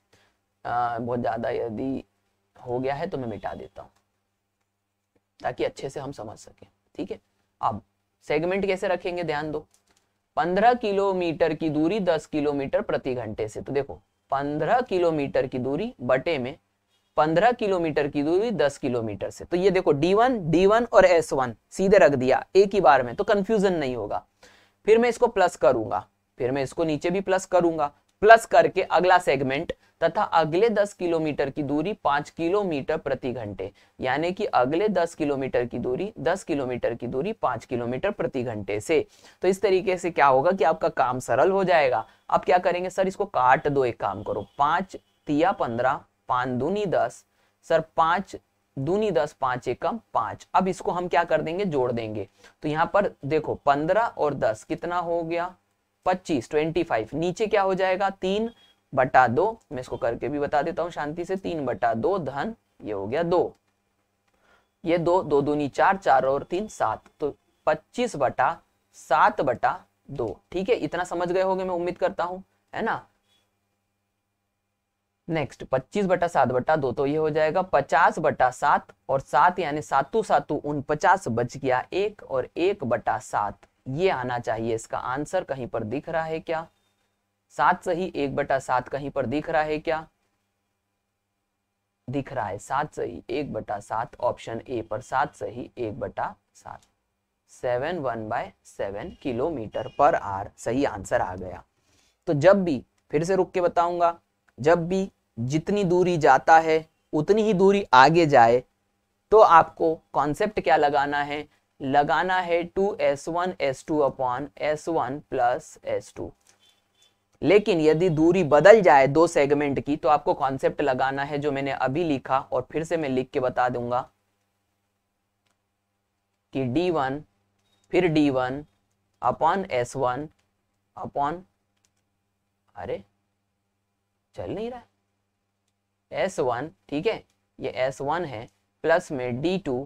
आ, बहुत ज्यादा यदि हो गया है तो मैं मिटा देता हूं ताकि अच्छे से हम समझ सके ठीक है अब सेगमेंट कैसे रखेंगे ध्यान दो पंद्रह किलोमीटर की दूरी दस किलोमीटर प्रति घंटे से तो देखो पंद्रह किलोमीटर की दूरी बटे में पंद्रह किलोमीटर की दूरी दस किलोमीटर से तो ये देखो डी वन डी वन और एस वन सीधे रख दिया एक ही बार में तो कंफ्यूजन नहीं होगा फिर मैं इसको प्लस करूंगा फिर मैं इसको नीचे भी प्लस करूंगा प्लस करके अगला सेगमेंट तथा अगले 10 किलोमीटर की दूरी 5 किलोमीटर प्रति घंटे यानी कि अगले 10 किलोमीटर की दूरी 10 किलोमीटर की दूरी 5 किलोमीटर प्रति घंटे से तो इस तरीके से क्या होगा कि आपका काम सरल हो जाएगा आप क्या करेंगे सर इसको काट दो एक काम करो पांच तिया पंद्रह पान दूनी दस सर पांच दूनी दस पांच एकम पांच अब इसको हम क्या कर देंगे जोड़ देंगे तो यहाँ पर देखो पंद्रह और दस कितना हो गया पच्चीस ट्वेंटी फाइव नीचे क्या हो जाएगा तीन बटा दो मैं इसको करके भी बता देता हूं शांति से तीन बटा दो धन ये हो गया दो ये दो दो दूनी चार चार और तीन सात तो पच्चीस बटा सात बटा दो ठीक है इतना समझ गए होंगे मैं उम्मीद करता हूं है ना नेक्स्ट पच्चीस बटा सात बटा दो तो ये हो जाएगा पचास बटा सात और सात यानी सातु सातु उन पचास बच गया एक और एक बटा सात ये आना चाहिए इसका आंसर कहीं पर दिख रहा है क्या सात सही एक बटा सात कहीं पर दिख रहा है क्या दिख रहा है सात सही एक बटा सात ऑप्शन ए पर सात सही एक बटा सात seven one by seven kilometre per hour सही आंसर आ गया तो जब भी फिर से रुक के बताऊंगा जब भी जितनी दूरी जाता है उतनी ही दूरी आगे जाए तो आपको कॉन्सेप्ट क्या लगाना है लगाना है two S one S two upon S one plus S two लेकिन यदि दूरी बदल जाए दो सेगमेंट की तो आपको कॉन्सेप्ट लगाना है जो मैंने अभी लिखा और फिर से मैं लिख के बता दूंगा कि D1 फिर D1 अपॉन वन अपॉन अरे चल नहीं रहा एस ठीक है ये S1 है प्लस में D2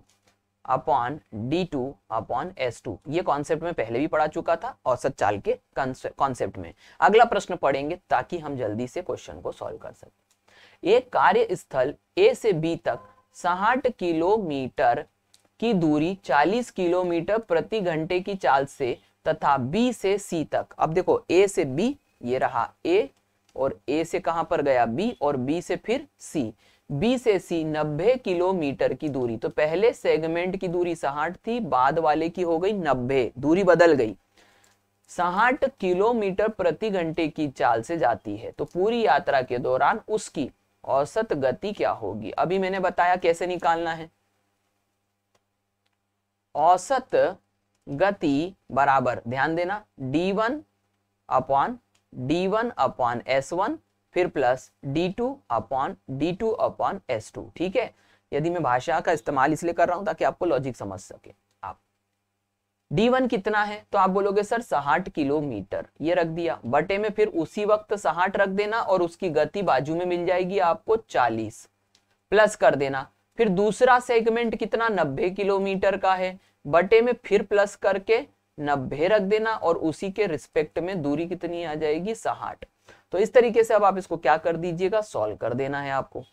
upon D two upon S two ये कॉन्सेप्ट में पहले भी पढ़ा चुका था औसत चाल के कॉन्सेप्ट में अगला प्रश्न पढ़ेंगे ताकि हम जल्दी से क्वेश्चन को सॉल्व कर सके एक स्थल ए से बी तक साठ किलोमीटर की दूरी 40 किलोमीटर प्रति घंटे की चाल से तथा बी से सी तक अब देखो ए से बी ये रहा ए और ए से कहां पर गया बी और बी से फिर सी बी से सी 90 किलोमीटर की दूरी तो पहले सेगमेंट की दूरी साहठ थी बाद वाले की हो गई 90 दूरी बदल गई साहठ किलोमीटर प्रति घंटे की चाल से जाती है तो पूरी यात्रा के दौरान उसकी औसत गति क्या होगी अभी मैंने बताया कैसे निकालना है औसत गति बराबर ध्यान देना d1 one upon D one upon S one फिर plus D two upon D two upon S two ठीक है यदि मैं भाषा का इस्तेमाल इसलिए कर रहा हूं ताकि आपको लॉजिक समझ सके आप डी वन कितना है तो आप बोलोगे सर साठ किलोमीटर ये रख दिया बटे में फिर उसी वक्त साठ रख देना और उसकी गति बाजू में मिल जाएगी आपको चालीस प्लस कर देना फिर दूसरा सेगमेंट कितना नब्बे किलोमीटर का है बटे में फिर प्लस करके नब्बे रख देना और उसी के रिस्पेक्ट में दूरी कितनी आ जाएगी साठ तो इस तरीके से अब आप इसको क्या कर दीजिएगा सॉल्व कर देना है आपको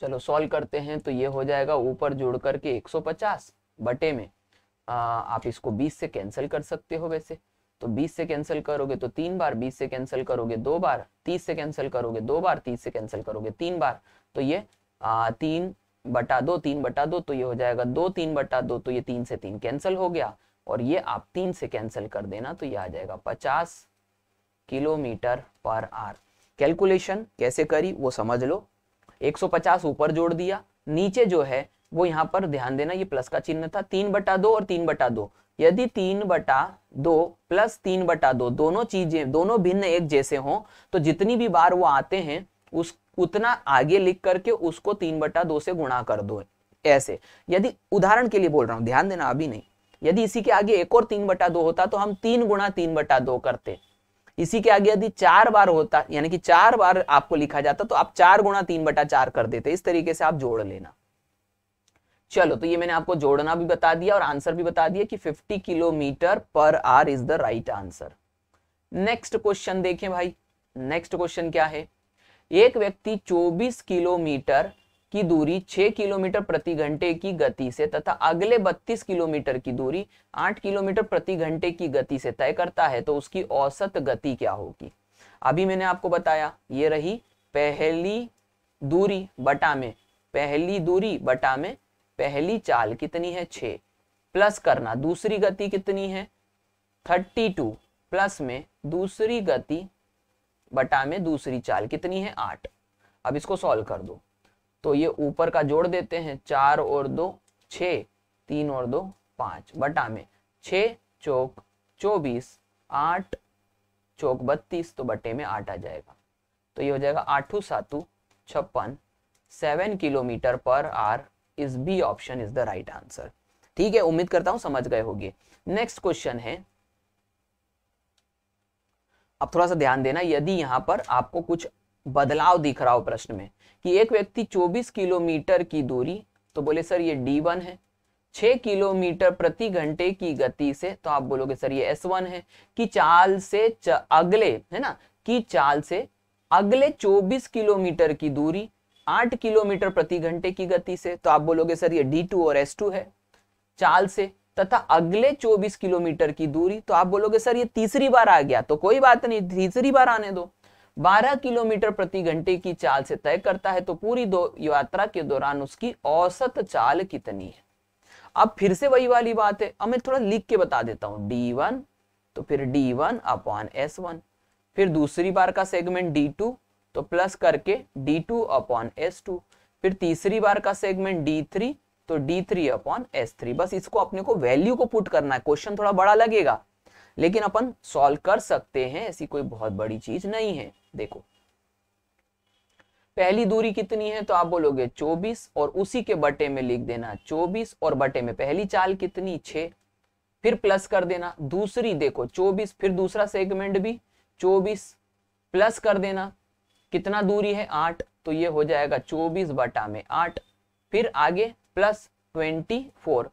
चलो सॉल्व करते हैं तो ये हो जाएगा ऊपर जोड़ करके 150 बटे में आ, आप इसको 20 से कैंसिल कर सकते हो वैसे तो 20 से कैंसिल करोगे तो तीन बार 20 से कैंसिल करोगे दो बार 30 से कैंसिल करोगे दो बार 30 से कैंसिल करोगे तीन बार तो ये आ, तीन बटा दो तीन बटा दो तो ये हो जाएगा दो तीन बटा दो तो ये तीन से तीन कैंसिल हो गया और ये आप तीन से कैंसिल कर देना तो ये आ जाएगा पचास किलोमीटर पर आर कैलकुलेशन कैसे करी वो समझ लो 150 ऊपर जोड़ दिया नीचे जो है वो यहाँ पर ध्यान देना ये प्लस का चिन्ह था तीन बटा दो और तीन बटा दो यदि तीन बटा दो प्लस तीन बटा दो दोनों चीजें दोनों भिन्न एक जैसे हों तो जितनी भी बार वो आते हैं उस उतना आगे लिख करके उसको तीन बटा दो से गुणा कर दो ऐसे यदि उदाहरण के लिए बोल रहा हूं ध्यान देना अभी नहीं यदि इसी के आगे एक और तीन बटा दो होता तो हम तीन गुणा तीन बटा दो करते इसी के आगे यदि चार बार होता यानी कि चार बार आपको लिखा जाता तो आप चार गुणा तीन बटा चार कर देते इस तरीके से आप जोड़ लेना चलो तो ये मैंने आपको जोड़ना भी बता दिया और आंसर भी बता दिया कि 50 kilometre per hour is the right answer next question देखें भाई नेक्स्ट क्वेश्चन क्या है एक व्यक्ति 24 किलोमीटर की दूरी 6 किलोमीटर प्रति घंटे की गति से तथा अगले 32 किलोमीटर की दूरी 8 किलोमीटर प्रति घंटे की गति से तय करता है तो उसकी औसत गति क्या होगी अभी मैंने आपको बताया ये रही पहली दूरी बटा में पहली दूरी बटा में पहली चाल कितनी है 6 प्लस करना दूसरी गति कितनी है थर्टी टू प्लस में दूसरी गति बटा में दूसरी चाल कितनी है आठ अब इसको सॉल्व कर दो तो ये ऊपर का जोड़ देते हैं चार और दो छ तीन और दो पांच बटा में छ चौक चौबीस आठ चौक बत्तीस तो बटे में आठ आ जाएगा तो ये हो जाएगा आठू सातु छप्पन seven kilometre per hour is B option is the right answer ठीक है उम्मीद करता हूं समझ गए होगी नेक्स्ट क्वेश्चन है अब थोड़ा सा ध्यान देना यदि यहां पर आपको कुछ बदलाव दिख रहा हो प्रश्न में कि एक व्यक्ति 24 किलोमीटर की दूरी तो बोले सर ये डी वन है 6 किलोमीटर प्रति घंटे की गति से तो आप बोलोगे सर ये एस वन है कि चाल से च, अगले है ना कि चाल से अगले 24 किलोमीटर की दूरी 8 किलोमीटर प्रति घंटे की गति से तो आप बोलोगे सर ये डी टू और एस टू है चाल से तथा अगले 24 किलोमीटर की दूरी तो आप बोलोगे सर ये तीसरी बार आ गया तो कोई बात नहीं तीसरी बार आने दो 12 किलोमीटर प्रति घंटे की चाल से तय करता है तो पूरी दो यात्रा के दौरान उसकी औसत चाल कितनी है अब फिर से वही वाली बात है अब मैं थोड़ा लिख के बता देता हूं डी वन तो फिर D one upon S one फिर दूसरी बार का सेगमेंट डी टू तो प्लस करके D two upon S two फिर तीसरी बार का सेगमेंट डी थ्री तो D three upon S three बस इसको अपने को वैल्यू को पुट करना है क्वेश्चन थोड़ा बड़ा लगेगा लेकिन अपन सॉल्व कर सकते हैं ऐसी कोई बहुत बड़ी चीज नहीं है देखो पहली दूरी कितनी है तो आप बोलोगे 24 और उसी के बटे में लिख देना 24 और बटे में पहली चाल कितनी 6 फिर प्लस कर देना दूसरी देखो 24 फिर दूसरा सेगमेंट भी 24 प्लस कर देना कितना दूरी है आठ तो ये हो जाएगा 24 बटा में आठ फिर आगे प्लस 24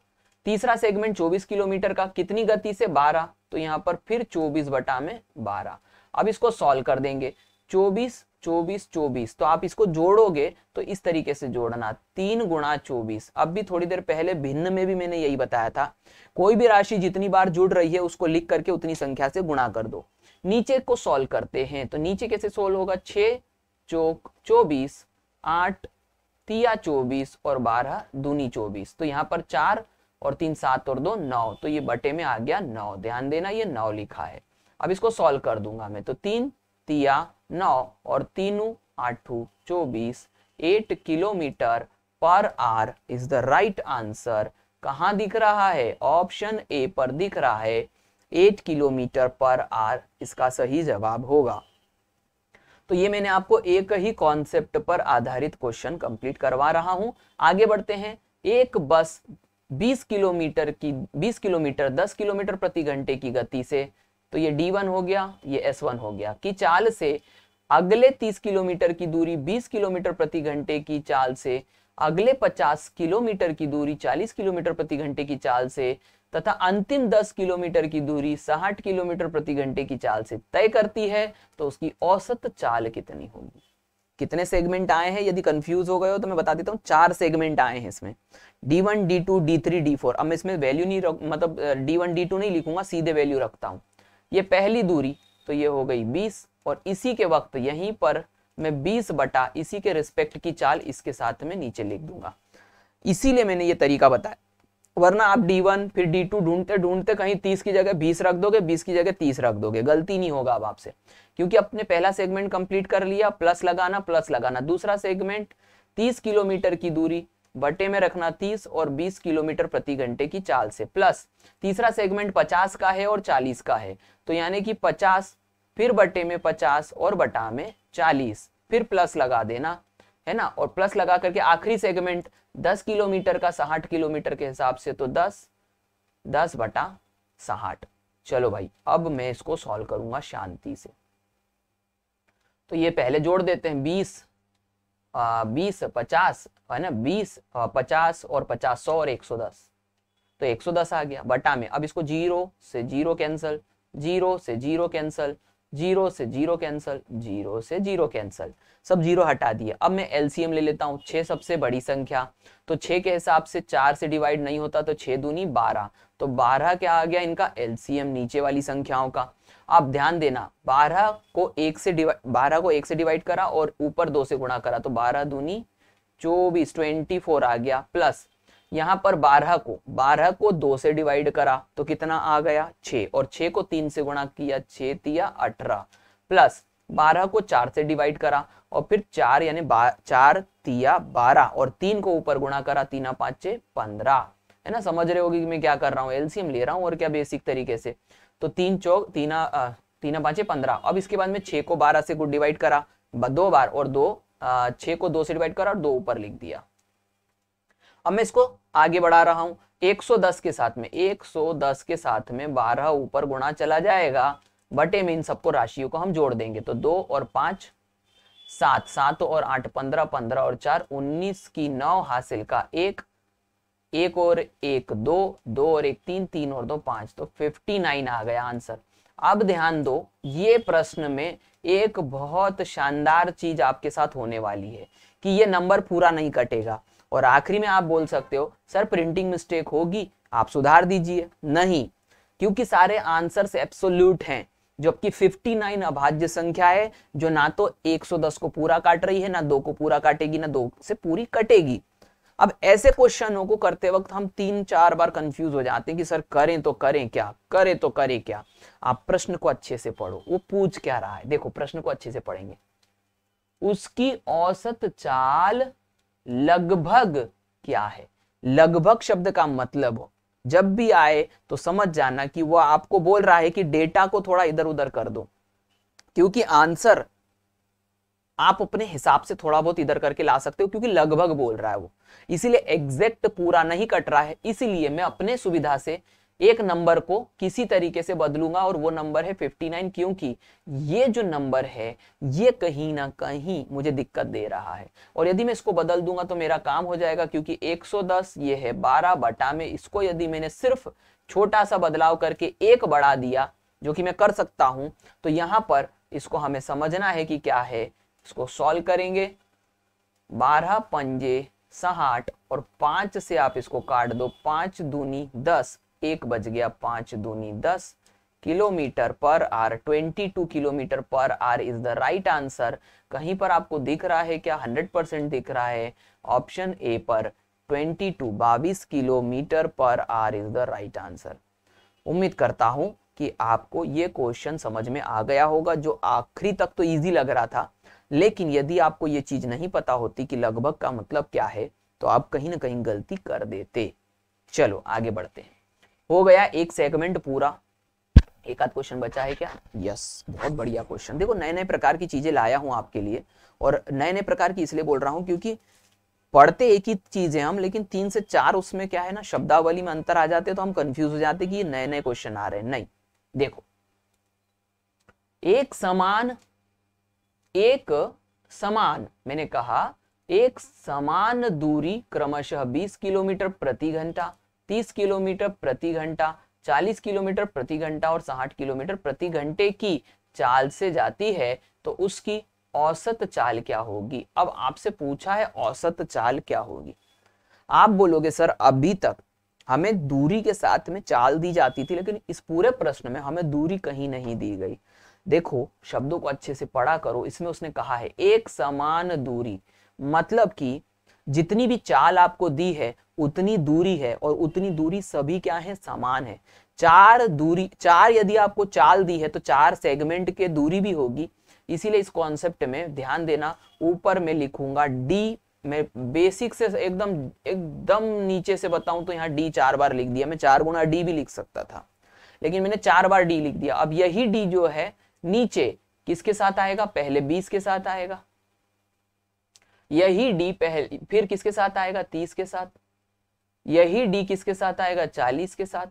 तीसरा सेगमेंट 24 किलोमीटर का कितनी गति से 12 तो यहां पर फिर 24 बटा में 12 अब इसको सॉल्व कर देंगे चौबीस चौबीस चौबीस तो आप इसको जोड़ोगे तो इस तरीके से जोड़ना तीन गुणा चौबीस अब भी थोड़ी देर पहले भिन्न में भी मैंने यही बताया था कोई भी राशि जितनी बार जुड़ रही है उसको लिख करके उतनी संख्या से गुणा कर दो नीचे को सॉल्व करते हैं तो नीचे कैसे सोल्व होगा छ चौक चौबीस आठ तिया चौबीस और बारह दूनी चौबीस तो यहाँ पर चार और तीन सात और दो नौ तो ये बटे में आ गया नौ ध्यान देना ये नौ लिखा है अब इसको सॉल्व कर दूंगा मैं तो तीन तिया नौ और तीनू आठू चौबीस eight kilometre per hour is the right answer कहाँ दिख रहा है ऑप्शन ए पर दिख रहा है एट किलोमीटर पर आर इसका सही जवाब होगा तो ये मैंने आपको एक ही कॉन्सेप्ट पर आधारित क्वेश्चन कंप्लीट करवा रहा हूं आगे बढ़ते हैं एक बस 20 किलोमीटर की 20 किलोमीटर 10 किलोमीटर प्रति घंटे की गति से तो ये D1 हो गया ये वन हो गया कि चाल से अगले 30 किलोमीटर की दूरी 20 किलोमीटर प्रति घंटे की चाल से अगले 50 किलोमीटर की दूरी 40 किलोमीटर प्रति घंटे की चाल से तथा अंतिम 10 किलोमीटर की दूरी साठ किलोमीटर प्रति घंटे की चाल से तय करती है तो उसकी औसत चाल कितनी होगी कितने सेगमेंट आए हैं यदि कंफ्यूज हो गए हो तो मैं बता देता हूँ चार सेगमेंट आए हैं इसमें D1, D2, D3, D4 अब मैं इसमें वैल्यू नहीं मतलब D1, D2 नहीं लिखूंगा सीधे वैल्यू रखता हूँ ये पहली दूरी तो ये हो गई बीस और इसी के वक्त यहीं पर मैं बीस बटा इसी के रिस्पेक्ट की चाल इसके साथ में नीचे लिख दूंगा इसीलिए मैंने ये तरीका बताया वरना आप D1 फिर D2 ढूंढते ढूंढते कहीं 30 की जगह 20 रख दोगे 20 की जगह 30 रख दोगे गलती नहीं होगा अब आपसे क्योंकि अपने पहला सेगमेंट कंप्लीट कर लिया प्लस लगाना प्लस लगाना दूसरा सेगमेंट 30 किलोमीटर की दूरी बटे में रखना 30 और 20 किलोमीटर प्रति घंटे की चाल से प्लस तीसरा सेगमेंट 50 का है और 40 का है तो यानी कि पचास फिर बटे में पचास और बटा में चालीस फिर प्लस लगा देना है ना और प्लस लगा करके आखिरी सेगमेंट दस किलोमीटर का साठ किलोमीटर के हिसाब से तो दस दस बटा साठ चलो भाई अब मैं इसको सॉल्व करूंगा शांति से तो ये पहले जोड़ देते हैं बीस बीस पचास है ना बीस पचास और पचास सौ और एक सौ दस तो एक सौ दस आ गया बटा में अब इसको जीरो से जीरो कैंसल जीरो से जीरो कैंसल जीरो से जीरो कैंसल जीरो से जीरो कैंसल सब जीरो हटा दिए अब मैं एलसीएम ले लेता हूँ छह सबसे बड़ी संख्या तो छह के हिसाब से चार से डिवाइड नहीं होता तो छह दूनी बारह तो बारह क्या आ गया इनका एलसीएम नीचे वाली संख्याओं का आप ध्यान देना बारह को एक से डिवाइड बारह को एक से डिवाइड करा और ऊपर दो से गुणा करा तो बारह दूनी चौबीस ट्वेंटी फोर आ गया प्लस यहाँ पर बारह को बारह को दो से डिवाइड करा तो कितना आ गया छ और छ को तीन से गुणा किया छ तिया अठारह प्लस बारह को चार से डिवाइड करा और फिर चार यानी चार तिया बारह और तीन को ऊपर गुणा करा तीना पांच पंद्रह है ना समझ रहे होगी कि मैं क्या कर रहा हूँ एलसीएम ले रहा हूँ और क्या बेसिक तरीके से तो तीन चौक तीना तीन तीना पांचे पंद्रह अब इसके बाद में छह को बारह से डिवाइड करा दो बार और दो छे को दो से डिवाइड करा और दो ऊपर लिख दिया अब मैं इसको आगे बढ़ा रहा हूं 110 के साथ में 110 के साथ में 12 ऊपर गुणा चला जाएगा बटे में इन सबको राशियों को हम जोड़ देंगे तो दो और पांच सात सात और आठ पंद्रह पंद्रह और चार उन्नीस की नौ हासिल का एक एक और एक दो दो और एक तीन तीन और दो पांच तो फिफ्टी नाइन आ गया आंसर अब ध्यान दो ये प्रश्न में एक बहुत शानदार चीज आपके साथ होने वाली है कि ये नंबर पूरा नहीं कटेगा और आखिरी में आप बोल सकते हो सर प्रिंटिंग मिस्टेक होगी आप सुधार दीजिए नहीं क्योंकि सारे आंसर एब्सोल्यूट हैं जबकि 59 अभाज्य संख्या है जो ना तो 110 को पूरा काट रही है ना दो को पूरा काटेगी ना दो से पूरी कटेगी अब ऐसे क्वेश्चनों को करते वक्त हम तीन चार बार कंफ्यूज हो जाते हैं कि सर करें तो करें क्या करें तो करें क्या आप प्रश्न को अच्छे से पढ़ो वो पूछ क्या रहा है देखो प्रश्न को अच्छे से पढ़ेंगे उसकी औसत चाल लगभग क्या है लगभग शब्द का मतलब हो जब भी आए तो समझ जाना कि वह आपको बोल रहा है कि डेटा को थोड़ा इधर उधर कर दो क्योंकि आंसर आप अपने हिसाब से थोड़ा बहुत इधर करके ला सकते हो क्योंकि लगभग बोल रहा है वो इसीलिए एग्जैक्ट पूरा नहीं कट रहा है इसीलिए मैं अपने सुविधा से एक नंबर को किसी तरीके से बदलूंगा और वो नंबर है 59 क्योंकि ये जो नंबर है ये कहीं ना कहीं मुझे दिक्कत दे रहा है और यदि मैं इसको बदल दूंगा तो मेरा काम हो जाएगा क्योंकि 110 ये है 12 बटा में इसको यदि मैंने सिर्फ छोटा सा बदलाव करके एक बढ़ा दिया जो कि मैं कर सकता हूं तो यहां पर इसको हमें समझना है कि क्या है इसको सॉल्व करेंगे बारह पंजे साठ और पांच से आप इसको काट दो पांच दूनी दस एक बज गया पांच दूनी दस kilometre per hour 22 kilometre per hour is the right answer कहीं पर आपको दिख रहा है क्या 100 परसेंट दिख रहा है ऑप्शन ए पर 22 बाईस kilometre per hour is the right answer उम्मीद करता हूं कि आपको ये क्वेश्चन समझ में आ गया होगा जो आखिरी तक तो इजी लग रहा था लेकिन यदि आपको ये चीज नहीं पता होती कि लगभग का मतलब क्या है तो आप कहीं ना कहीं गलती कर देते चलो आगे बढ़ते हैं हो गया एक सेगमेंट पूरा एक आध क्वेश्चन बचा है क्या यस yes, बहुत बढ़िया क्वेश्चन देखो नए नए प्रकार की चीजें लाया हूं आपके लिए और नए नए प्रकार की इसलिए बोल रहा हूं क्योंकि पढ़ते एक ही चीज है हम लेकिन तीन से चार उसमें क्या है ना शब्दावली में अंतर आ जाते तो हम कंफ्यूज हो जाते कि ये नए नए क्वेश्चन आ रहे हैं नहीं देखो एक समान एक समान मैंने कहा एक समान दूरी क्रमशः 20 किलोमीटर प्रति घंटा 30 किलोमीटर प्रति घंटा 40 किलोमीटर प्रति घंटा और साठ किलोमीटर प्रति घंटे की चाल से जाती है तो उसकी औसत चाल क्या होगी अब आपसे पूछा है औसत चाल क्या होगी आप बोलोगे सर अभी तक हमें दूरी के साथ में चाल दी जाती थी लेकिन इस पूरे प्रश्न में हमें दूरी कहीं नहीं दी गई देखो शब्दों को अच्छे से पढ़ा करो इसमें उसने कहा है एक समान दूरी मतलब कि जितनी भी चाल आपको दी है उतनी दूरी है और उतनी दूरी सभी क्या है समान है चार दूरी चार यदि आपको चाल दी है तो चार सेगमेंट के दूरी भी होगी इसीलिए इस कॉन्सेप्ट में ध्यान देना ऊपर में लिखूंगा डी मैं बेसिक से एकदम एकदम नीचे से बताऊं तो यहाँ डी चार बार लिख दिया मैं चार गुना डी भी लिख सकता था लेकिन मैंने चार बार डी लिख दिया अब यही डी जो है नीचे किसके साथ आएगा पहले बीस के साथ आएगा यही डी पहले फिर किसके साथ आएगा तीस के साथ यही डी किसके साथ आएगा चालीस के साथ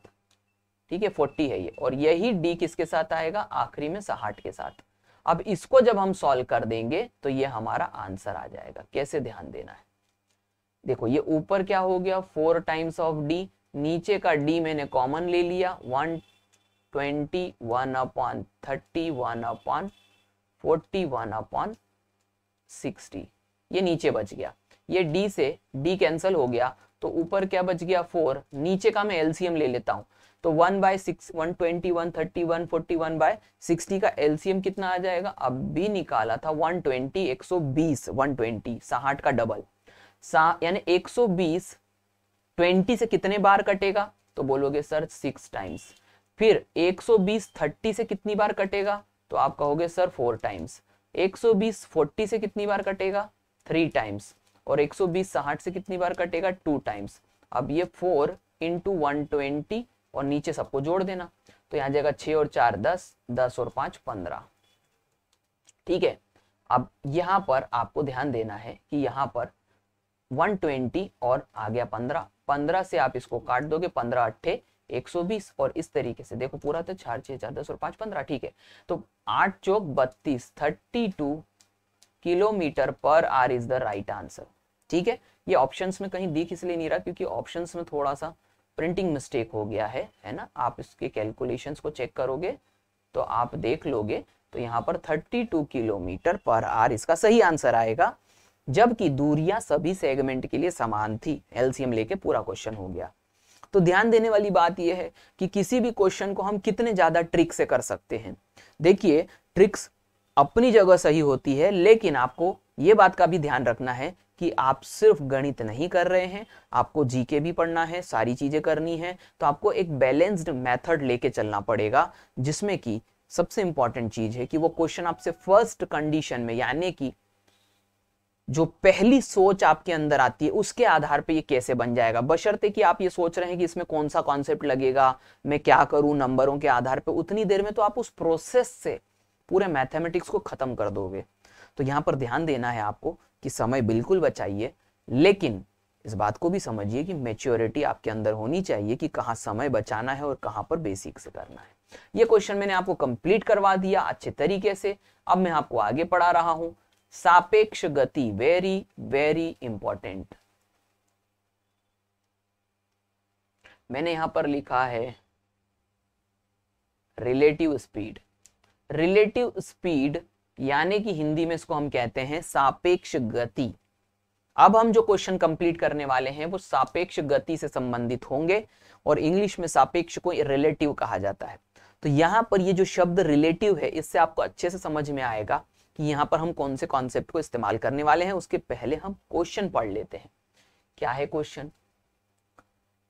ठीक है फोर्टी है ये और यही डी किसके साथ आएगा आखिरी में साहठ के साथ अब इसको जब हम सॉल्व कर देंगे तो ये हमारा आंसर आ जाएगा कैसे ध्यान देना है देखो ये ऊपर क्या हो गया फोर टाइम्स ऑफ डी नीचे का डी मैंने कॉमन ले लिया one twenty one upon thirty one upon forty one upon sixty ये नीचे बच गया ये डी से डी कैंसिल हो गया तो ऊपर क्या बच गया फोर नीचे का मैं एलसीएम ले लेता हूँ तो one by six one twenty one thirty one forty one by sixty का एलसीएम कितना आ जाएगा अब भी निकाला था वन ट्वेंटी एक सौ बीस वन ट्वेंटी साठ का डबल सा यानी एक सौ बीस ट्वेंटी से कितने बार कटेगा तो बोलोगे सर सिक्स टाइम्स फिर एक सौ बीस थर्टी से कितनी बार कटेगा तो आप कहोगे सर फोर टाइम्स एक सौ बीस फोर्टी से कितनी बार कटेगा थ्री टाइम्स और 120 साठ से कितनी बार कटेगा टू टाइम्स अब ये फोर इंटू वन और नीचे सबको जोड़ देना तो यहाँ जाएगा छ और चार दस दस और पांच पंद्रह ठीक है अब यहाँ पर आपको ध्यान देना है कि यहाँ पर 120 और आ गया 15 15 से आप इसको काट दोगे 15 अट्ठे 120 और इस तरीके से देखो पूरा तो चार छह चार दस और पांच पंद्रह ठीक है तो आठ चौक बत्तीस thirty two kilometre per hour is the right answer ठीक है ये ऑप्शंस में कहीं दिख इसलिए नहीं रहा क्योंकि ऑप्शंस में थोड़ा सा प्रिंटिंग मिस्टेक हो गया है है ना आप इसके कैलकुलेशंस को चेक करोगे तो आप देख लोगे तो यहाँ पर 32 किलोमीटर पर आर इसका सही आंसर आएगा जबकि दूरियां सभी सेगमेंट के लिए समान थी एलसीएम लेके पूरा क्वेश्चन हो गया तो ध्यान देने वाली बात यह है कि किसी भी क्वेश्चन को हम कितने ज्यादा ट्रिक से कर सकते हैं देखिए ट्रिक्स अपनी जगह सही होती है लेकिन आपको ये बात का भी ध्यान रखना है कि आप सिर्फ गणित नहीं कर रहे हैं आपको जीके भी पढ़ना है सारी चीज़ें करनी है तो आपको एक बैलेंस्ड मेथड लेके चलना पड़ेगा जिसमें कि सबसे इंपॉर्टेंट चीज़ है कि वो क्वेश्चन आपसे फर्स्ट कंडीशन में यानी कि जो पहली सोच आपके अंदर आती है उसके आधार पे ये कैसे बन जाएगा बशर्ते कि आप ये सोच रहे हैं कि इसमें कौन सा कॉन्सेप्ट लगेगा मैं क्या करूं नंबरों के आधार पे उतनी देर में तो आप उस प्रोसेस से पूरे मैथमेटिक्स को खत्म कर दोगे तो यहाँ पर ध्यान देना है आपको कि समय बिल्कुल बचाइए लेकिन इस बात को भी समझिए कि मेच्योरिटी आपके अंदर होनी चाहिए कि कहाँ समय बचाना है और कहाँ पर बेसिक से करना है ये क्वेश्चन मैंने आपको कंप्लीट करवा दिया अच्छे तरीके से अब मैं आपको आगे पढ़ा रहा हूं सापेक्ष गति वेरी वेरी इंपॉर्टेंट मैंने यहां पर लिखा है रिलेटिव स्पीड रिलेटिव स्पीड यानी कि हिंदी में इसको हम कहते हैं सापेक्ष गति अब हम जो क्वेश्चन कंप्लीट करने वाले हैं वो सापेक्ष गति से संबंधित होंगे और इंग्लिश में सापेक्ष को रिलेटिव कहा जाता है तो यहां पर ये जो शब्द रिलेटिव है इससे आपको अच्छे से समझ में आएगा कि यहाँ पर हम कौन से कॉन्सेप्ट को इस्तेमाल करने वाले हैं उसके पहले हम क्वेश्चन पढ़ लेते हैं क्या है क्वेश्चन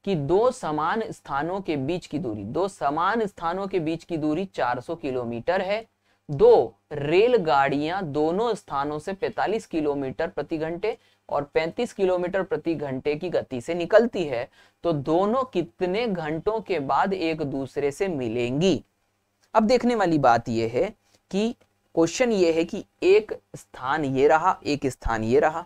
कि दो समान स्थानों के बीच की दूरी दो समान स्थानों के बीच की दूरी 400 किलोमीटर है दो रेलगाड़ियां दोनों स्थानों से 45 किलोमीटर प्रति घंटे और 35 किलोमीटर प्रति घंटे की गति से निकलती है तो दोनों कितने घंटों के बाद एक दूसरे से मिलेंगी अब देखने वाली बात यह है कि क्वेश्चन ये है कि एक स्थान ये रहा एक स्थान ये रहा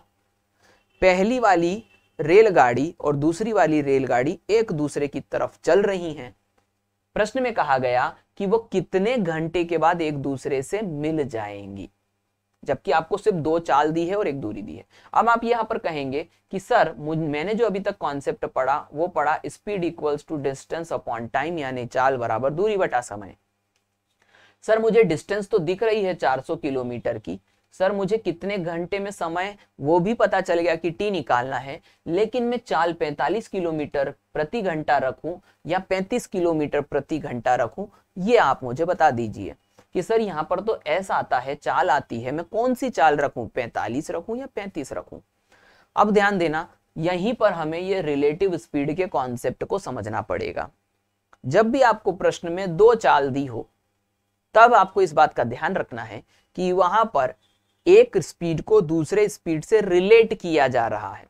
पहली वाली रेलगाड़ी और दूसरी वाली रेलगाड़ी एक दूसरे की तरफ चल रही हैं प्रश्न में कहा गया कि वो कितने घंटे के बाद एक दूसरे से मिल जाएंगी जबकि आपको सिर्फ दो चाल दी है और एक दूरी दी है अब आप यहां पर कहेंगे कि सर मैंने जो अभी तक कॉन्सेप्ट पढ़ा वो पढ़ा speed equals to distance upon time यानी चाल बराबर दूरी बटा समय सर मुझे डिस्टेंस तो दिख रही है 400 किलोमीटर की सर मुझे कितने घंटे में समय वो भी पता चल गया कि टी निकालना है लेकिन मैं चाल 45 किलोमीटर प्रति घंटा रखूं या 35 किलोमीटर प्रति घंटा रखूं ये आप मुझे बता दीजिए कि सर यहाँ पर तो ऐसा आता है चाल आती है मैं कौन सी चाल रखूं 45 रखूं या 35 रखूं अब ध्यान देना यहीं पर हमें ये रिलेटिव स्पीड के कॉन्सेप्ट को समझना पड़ेगा जब भी आपको प्रश्न में दो चाल दी हो तब आपको इस बात का ध्यान रखना है कि वहां पर एक स्पीड को दूसरे स्पीड से रिलेट किया जा रहा है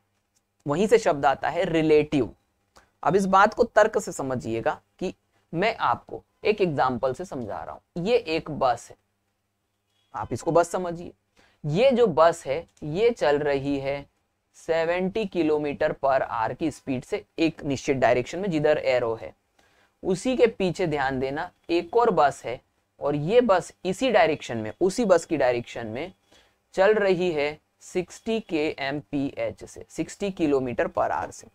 वहीं से शब्द आता है रिलेटिव अब इस बात को तर्क से समझिएगा कि मैं आपको एक एग्जाम्पल से समझा रहा हूं ये एक बस है आप इसको बस समझिए ये जो बस है ये चल रही है 70 किलोमीटर पर आर की स्पीड से एक निश्चित डायरेक्शन में जिधर एरो है उसी के पीछे ध्यान देना एक और बस है और ये बस इसी डायरेक्शन में उसी बस की डायरेक्शन में चल रही है 60 के एम से 60 किलोमीटर पर आर से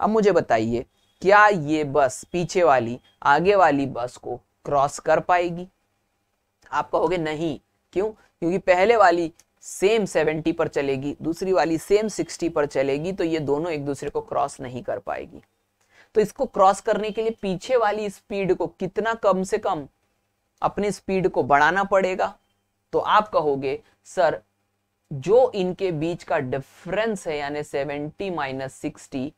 अब मुझे बताइए क्या ये बस पीछे वाली आगे वाली बस को क्रॉस कर पाएगी आप कहोगे नहीं क्यों क्योंकि पहले वाली सेम 70 पर चलेगी दूसरी वाली सेम 60 पर चलेगी तो ये दोनों एक दूसरे को क्रॉस नहीं कर पाएगी तो इसको क्रॉस करने के लिए पीछे वाली स्पीड को कितना कम से कम अपनी स्पीड को बढ़ाना पड़ेगा तो आप कहोगे सर जो इनके बीच का डिफरेंस है यानी 70 minus sixty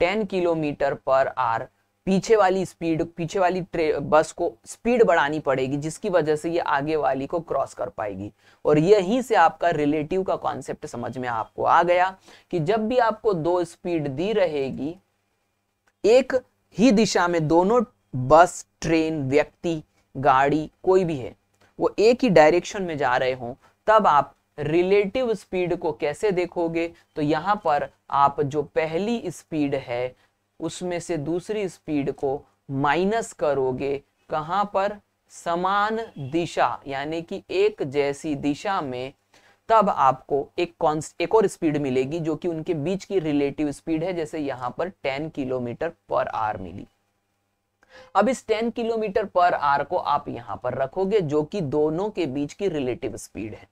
ten kilometre per hour पीछे वाली स्पीड पीछे वाली बस को स्पीड बढ़ानी पड़ेगी जिसकी वजह से ये आगे वाली को क्रॉस कर पाएगी और यहीं से आपका रिलेटिव का कॉन्सेप्ट समझ में आपको आ गया कि जब भी आपको दो स्पीड दी रहेगी एक ही दिशा में दोनों बस ट्रेन व्यक्ति गाड़ी कोई भी है वो एक ही डायरेक्शन में जा रहे हो तब आप रिलेटिव स्पीड को कैसे देखोगे तो यहाँ पर आप जो पहली स्पीड है उसमें से दूसरी स्पीड को माइनस करोगे कहाँ पर समान दिशा यानी कि एक जैसी दिशा में तब आपको एक कॉन्स एक और स्पीड मिलेगी जो कि उनके बीच की रिलेटिव स्पीड है जैसे यहाँ पर 10 किलोमीटर पर आर मिली अब इस 10 किलोमीटर पर आर को आप यहां पर रखोगे जो कि दोनों के बीच की रिलेटिव स्पीड है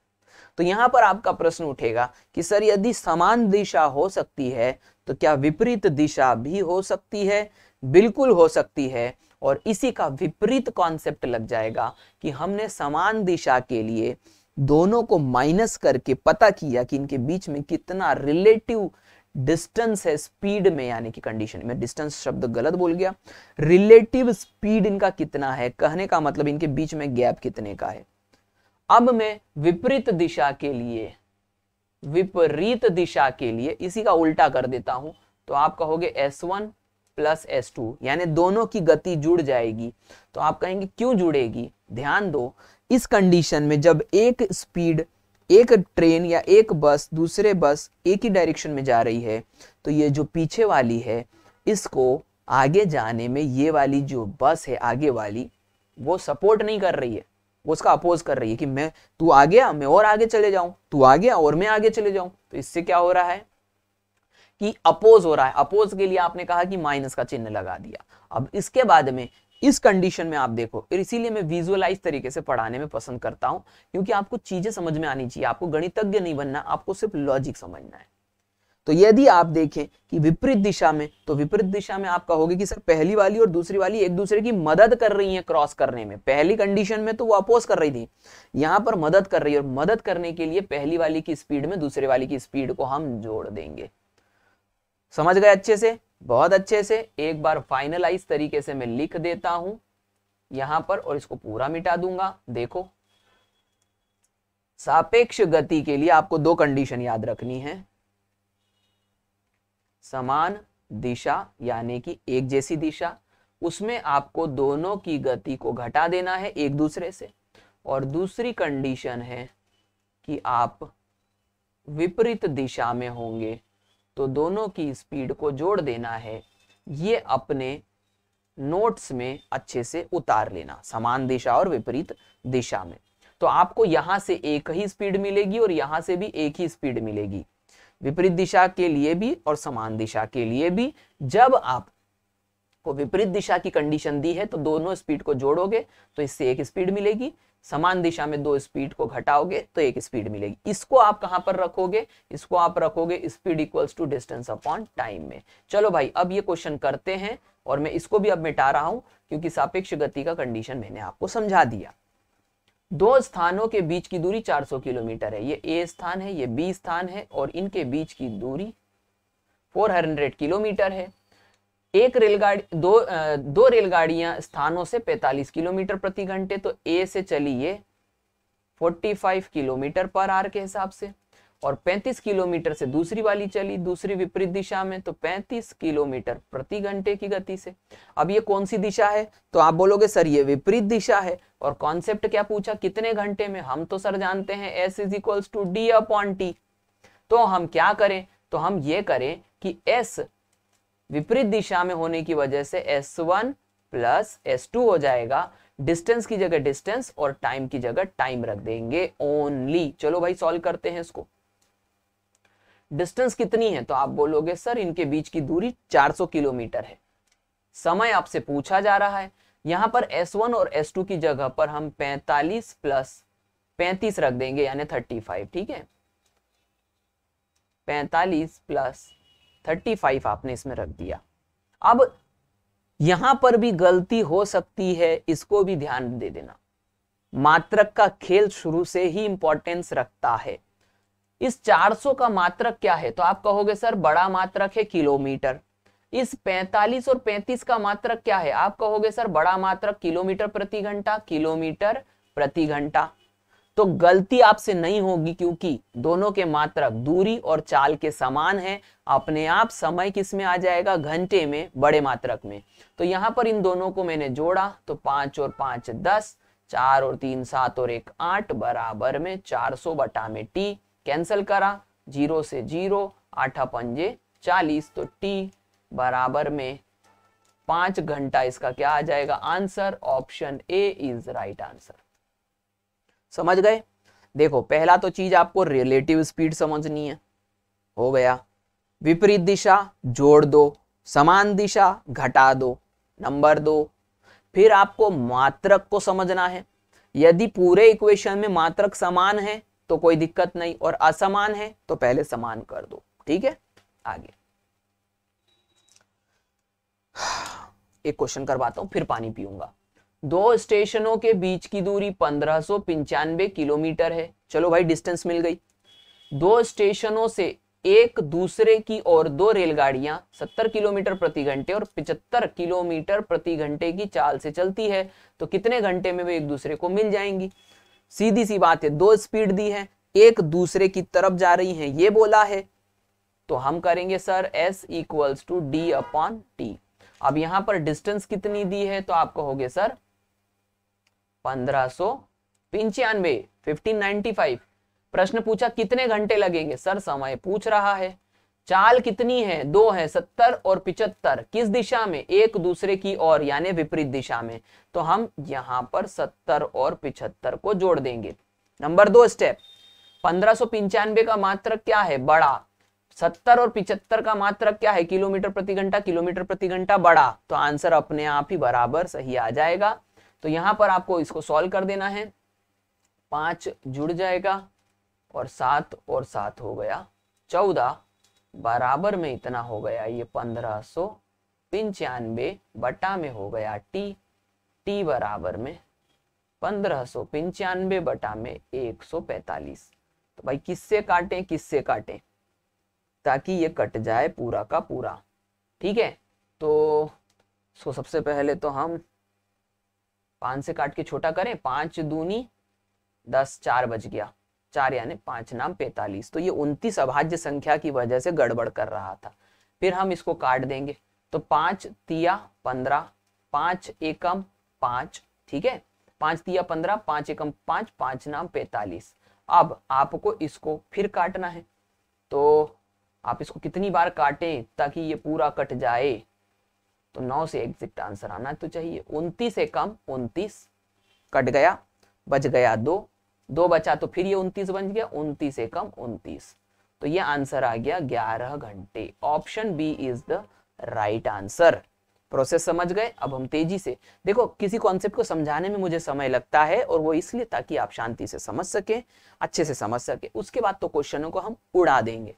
तो यहां पर आपका प्रश्न उठेगा कि सर यदि समान दिशा हो सकती है तो क्या विपरीत दिशा भी हो सकती है बिल्कुल हो सकती है और इसी का विपरीत कॉन्सेप्ट लग जाएगा कि हमने समान दिशा के लिए दोनों को माइनस करके पता किया कि इनके बीच में कितना रिलेटिव डिस्टेंस है स्पीड में यानी कि कंडीशन में डिस्टेंस शब्द गलत बोल गया रिलेटिव स्पीड इनका कितना है कहने का मतलब इनके बीच में गैप कितने का है अब मैं विपरीत दिशा के लिए विपरीत दिशा के लिए इसी का उल्टा कर देता हूं तो आप कहोगे S1 one plus S two यानी दोनों की गति जुड़ जाएगी तो आप कहेंगे क्यों जुड़ेगी ध्यान दो इस कंडीशन में जब एक स्पीड एक ट्रेन या एक बस दूसरे बस एक ही डायरेक्शन में जा रही है तो ये जो पीछे वाली है इसको आगे जाने में ये वाली जो बस है आगे वाली वो सपोर्ट नहीं कर रही है वो उसका अपोज कर रही है कि मैं तू आ गया मैं और आगे चले जाऊं तू आ गया और मैं आगे चले जाऊं तो इससे क्या हो रहा है कि अपोज हो रहा है अपोज के लिए आपने कहा कि माइनस का चिन्ह लगा दिया अब इसके बाद में इस कंडीशन में आप देखो इसीलिए मैं विजुअलाइज तरीके से पढ़ाने में पसंद करता हूं क्योंकि आपको चीजें समझ में आनी चाहिए आपको गणितज्ञ नहीं बनना आपको सिर्फ लॉजिक समझना है तो यदि आप देखें कि विपरीत दिशा में तो विपरीत दिशा में आप कहोगे कि सर पहली वाली और दूसरी वाली एक दूसरे की मदद कर रही है क्रॉस करने में पहली कंडीशन में तो वो अपोज कर रही थी यहां पर मदद कर रही है और मदद करने के लिए पहली वाली की स्पीड में दूसरे वाली की स्पीड को हम जोड़ देंगे समझ गए अच्छे से बहुत अच्छे से एक बार फाइनलाइज तरीके से मैं लिख देता हूं यहां पर और इसको पूरा मिटा दूंगा देखो सापेक्ष गति के लिए आपको दो कंडीशन याद रखनी है समान दिशा यानी कि एक जैसी दिशा उसमें आपको दोनों की गति को घटा देना है एक दूसरे से और दूसरी कंडीशन है कि आप विपरीत दिशा में होंगे तो दोनों की स्पीड को जोड़ देना है ये अपने नोट्स में अच्छे से उतार लेना समान दिशा और विपरीत दिशा में तो आपको यहां से एक ही स्पीड मिलेगी और यहां से भी एक ही स्पीड मिलेगी विपरीत दिशा के लिए भी और समान दिशा के लिए भी जब आप को विपरीत दिशा की कंडीशन दी है तो दोनों स्पीड को जोड़ोगे तो इससे एक स्पीड मिलेगी समान दिशा में दो स्पीड को घटाओगे तो एक स्पीड मिलेगी इसको आप कहां पर रखोगे इसको आप रखोगे speed equals to distance upon time में चलो भाई अब ये क्वेश्चन करते हैं और मैं इसको भी अब मिटा रहा हूं क्योंकि सापेक्ष गति का कंडीशन मैंने आपको समझा दिया दो स्थानों के बीच की दूरी 400 किलोमीटर है ये ए स्थान है ये बी स्थान है और इनके बीच की दूरी 400 किलोमीटर है एक रेलगाड़ी दो दो रेलगाड़ियां स्थानों से 45 किलोमीटर प्रति घंटे तो ए से चली ये 45 किलोमीटर पर आर के हिसाब से और 35 किलोमीटर से दूसरी वाली चली दूसरी विपरीत दिशा में तो 35 किलोमीटर प्रति घंटे की गति से अब ये कौन सी दिशा है तो आप बोलोगे सर ये विपरीत दिशा है और कॉन्सेप्ट क्या पूछा कितने घंटे में हम तो सर जानते हैं S is equals to D upon T तो हम क्या करें तो हम ये करें कि एस विपरीत दिशा में होने की वजह से S one plus S two हो जाएगा डिस्टेंस की जगह डिस्टेंस और टाइम की जगह टाइम रख देंगे ओनली चलो भाई सॉल्व करते हैं इसको डिस्टेंस कितनी है तो आप बोलोगे सर इनके बीच की दूरी 400 किलोमीटर है समय आपसे पूछा जा रहा है यहां पर S1 और S2 की जगह पर हम 45 प्लस 35 रख देंगे यानी 35 ठीक है 45 प्लस 35 आपने इसमें रख दिया अब यहां पर भी गलती हो सकती है इसको भी ध्यान दे देना मात्रक का खेल शुरू से ही इंपॉर्टेंस रखता है इस 400 का मात्रक क्या है तो आप कहोगे सर बड़ा मात्रक है किलोमीटर इस 45 और 35 का मात्रक क्या है आप कहोगे सर बड़ा मात्रक किलोमीटर प्रति घंटा किलोमीटर प्रति घंटा तो गलती आपसे नहीं होगी क्योंकि दोनों के मात्रक दूरी और चाल के समान है अपने आप समय किस में आ जाएगा घंटे में बड़े मात्रक में तो यहां पर इन दोनों को मैंने जोड़ा तो पांच और पांच दस चार और तीन सात और एक आठ बराबर में चार सौ बटा में टी कैंसिल करा जीरो से जीरो आठा पंजे चालीस तो टी बराबर में पांच घंटा इसका क्या आ जाएगा answer option A is right answer समझ गए देखो पहला तो चीज आपको रिलेटिव स्पीड समझनी है हो गया विपरीत दिशा जोड़ दो समान दिशा घटा दो नंबर दो फिर आपको मात्रक को समझना है यदि पूरे इक्वेशन में मात्रक समान है तो कोई दिक्कत नहीं और असमान है तो पहले समान कर दो ठीक है आगे एक क्वेश्चन करवाता हूं फिर पानी पीऊंगा दो स्टेशनों के बीच की दूरी पंद्रह पंचानवे किलोमीटर है चलो भाई डिस्टेंस मिल गई दो स्टेशनों से एक दूसरे की ओर दो रेलगाड़ियां 70 किलोमीटर प्रति घंटे और 75 किलोमीटर प्रति घंटे की चाल से चलती है तो कितने घंटे में वे एक दूसरे को मिल जाएंगी सीधी सी बात है दो स्पीड दी है एक दूसरे की तरफ जा रही है ये बोला है तो हम करेंगे sir s equals to D upon T अब यहां पर डिस्टेंस कितनी दी है तो आप कहोगे सर पंद्रह सो पंचानवे फिफ्टीन नाइनटी फाइव प्रश्न पूछा कितने घंटे लगेंगे सर समय पूछ रहा है चाल कितनी है दो है सत्तर और पिचहत्तर किस दिशा में एक दूसरे की ओर यानी विपरीत दिशा में तो हम यहां पर सत्तर और पिछहत्तर को जोड़ देंगे नंबर दो स्टेप पंद्रह सौ पंचानवे का मात्रक क्या है बड़ा सत्तर और पिछहत्तर का मात्रक क्या है किलोमीटर प्रति घंटा किलोमीटर प्रति घंटा बड़ा तो आंसर अपने आप ही बराबर सही आ जाएगा तो यहां पर आपको इसको सॉल्व कर देना है पांच जुड़ जाएगा और सात और सात हो गया चौदह बराबर में इतना हो गया ये पंद्रह सो पंचानबे बटा में हो गया टी टी बराबर में पंद्रह सो पंचानबे बटा में एक सौ पैतालीस तो भाई किससे काटे किससे काटे ताकि ये कट जाए पूरा का पूरा ठीक है तो सो सबसे पहले तो हम पांच से काट के छोटा करें पांच दूनी दस चार बज गया चार यानी पांच नाम पैतालीस तो ये उनतीस अभाज्य संख्या की वजह से गड़बड़ कर रहा था फिर हम इसको काट देंगे तो पांच तिया पंद्रह पांच एकम पांच ठीक है पांच तिया पंद्रह पांच एकम पांच पांच नाम पैतालीस अब आपको इसको फिर काटना है तो आप इसको कितनी बार काटें ताकि ये पूरा कट जाए तो नौ से एग्जिट आंसर आना तो चाहिए उनतीस एकम उन्तीस उनतीस कट गया बच गया दो दो बचा तो फिर ये उनतीस बन गया उन्तीस से कम उन्तीस तो ये आंसर आ गया ग्यारह घंटे option B is the right answer process समझ गए अब हम तेजी से देखो किसी कॉन्सेप्ट को समझाने में मुझे समय लगता है और वो इसलिए ताकि आप शांति से समझ सके अच्छे से समझ सके उसके बाद तो क्वेश्चनों को हम उड़ा देंगे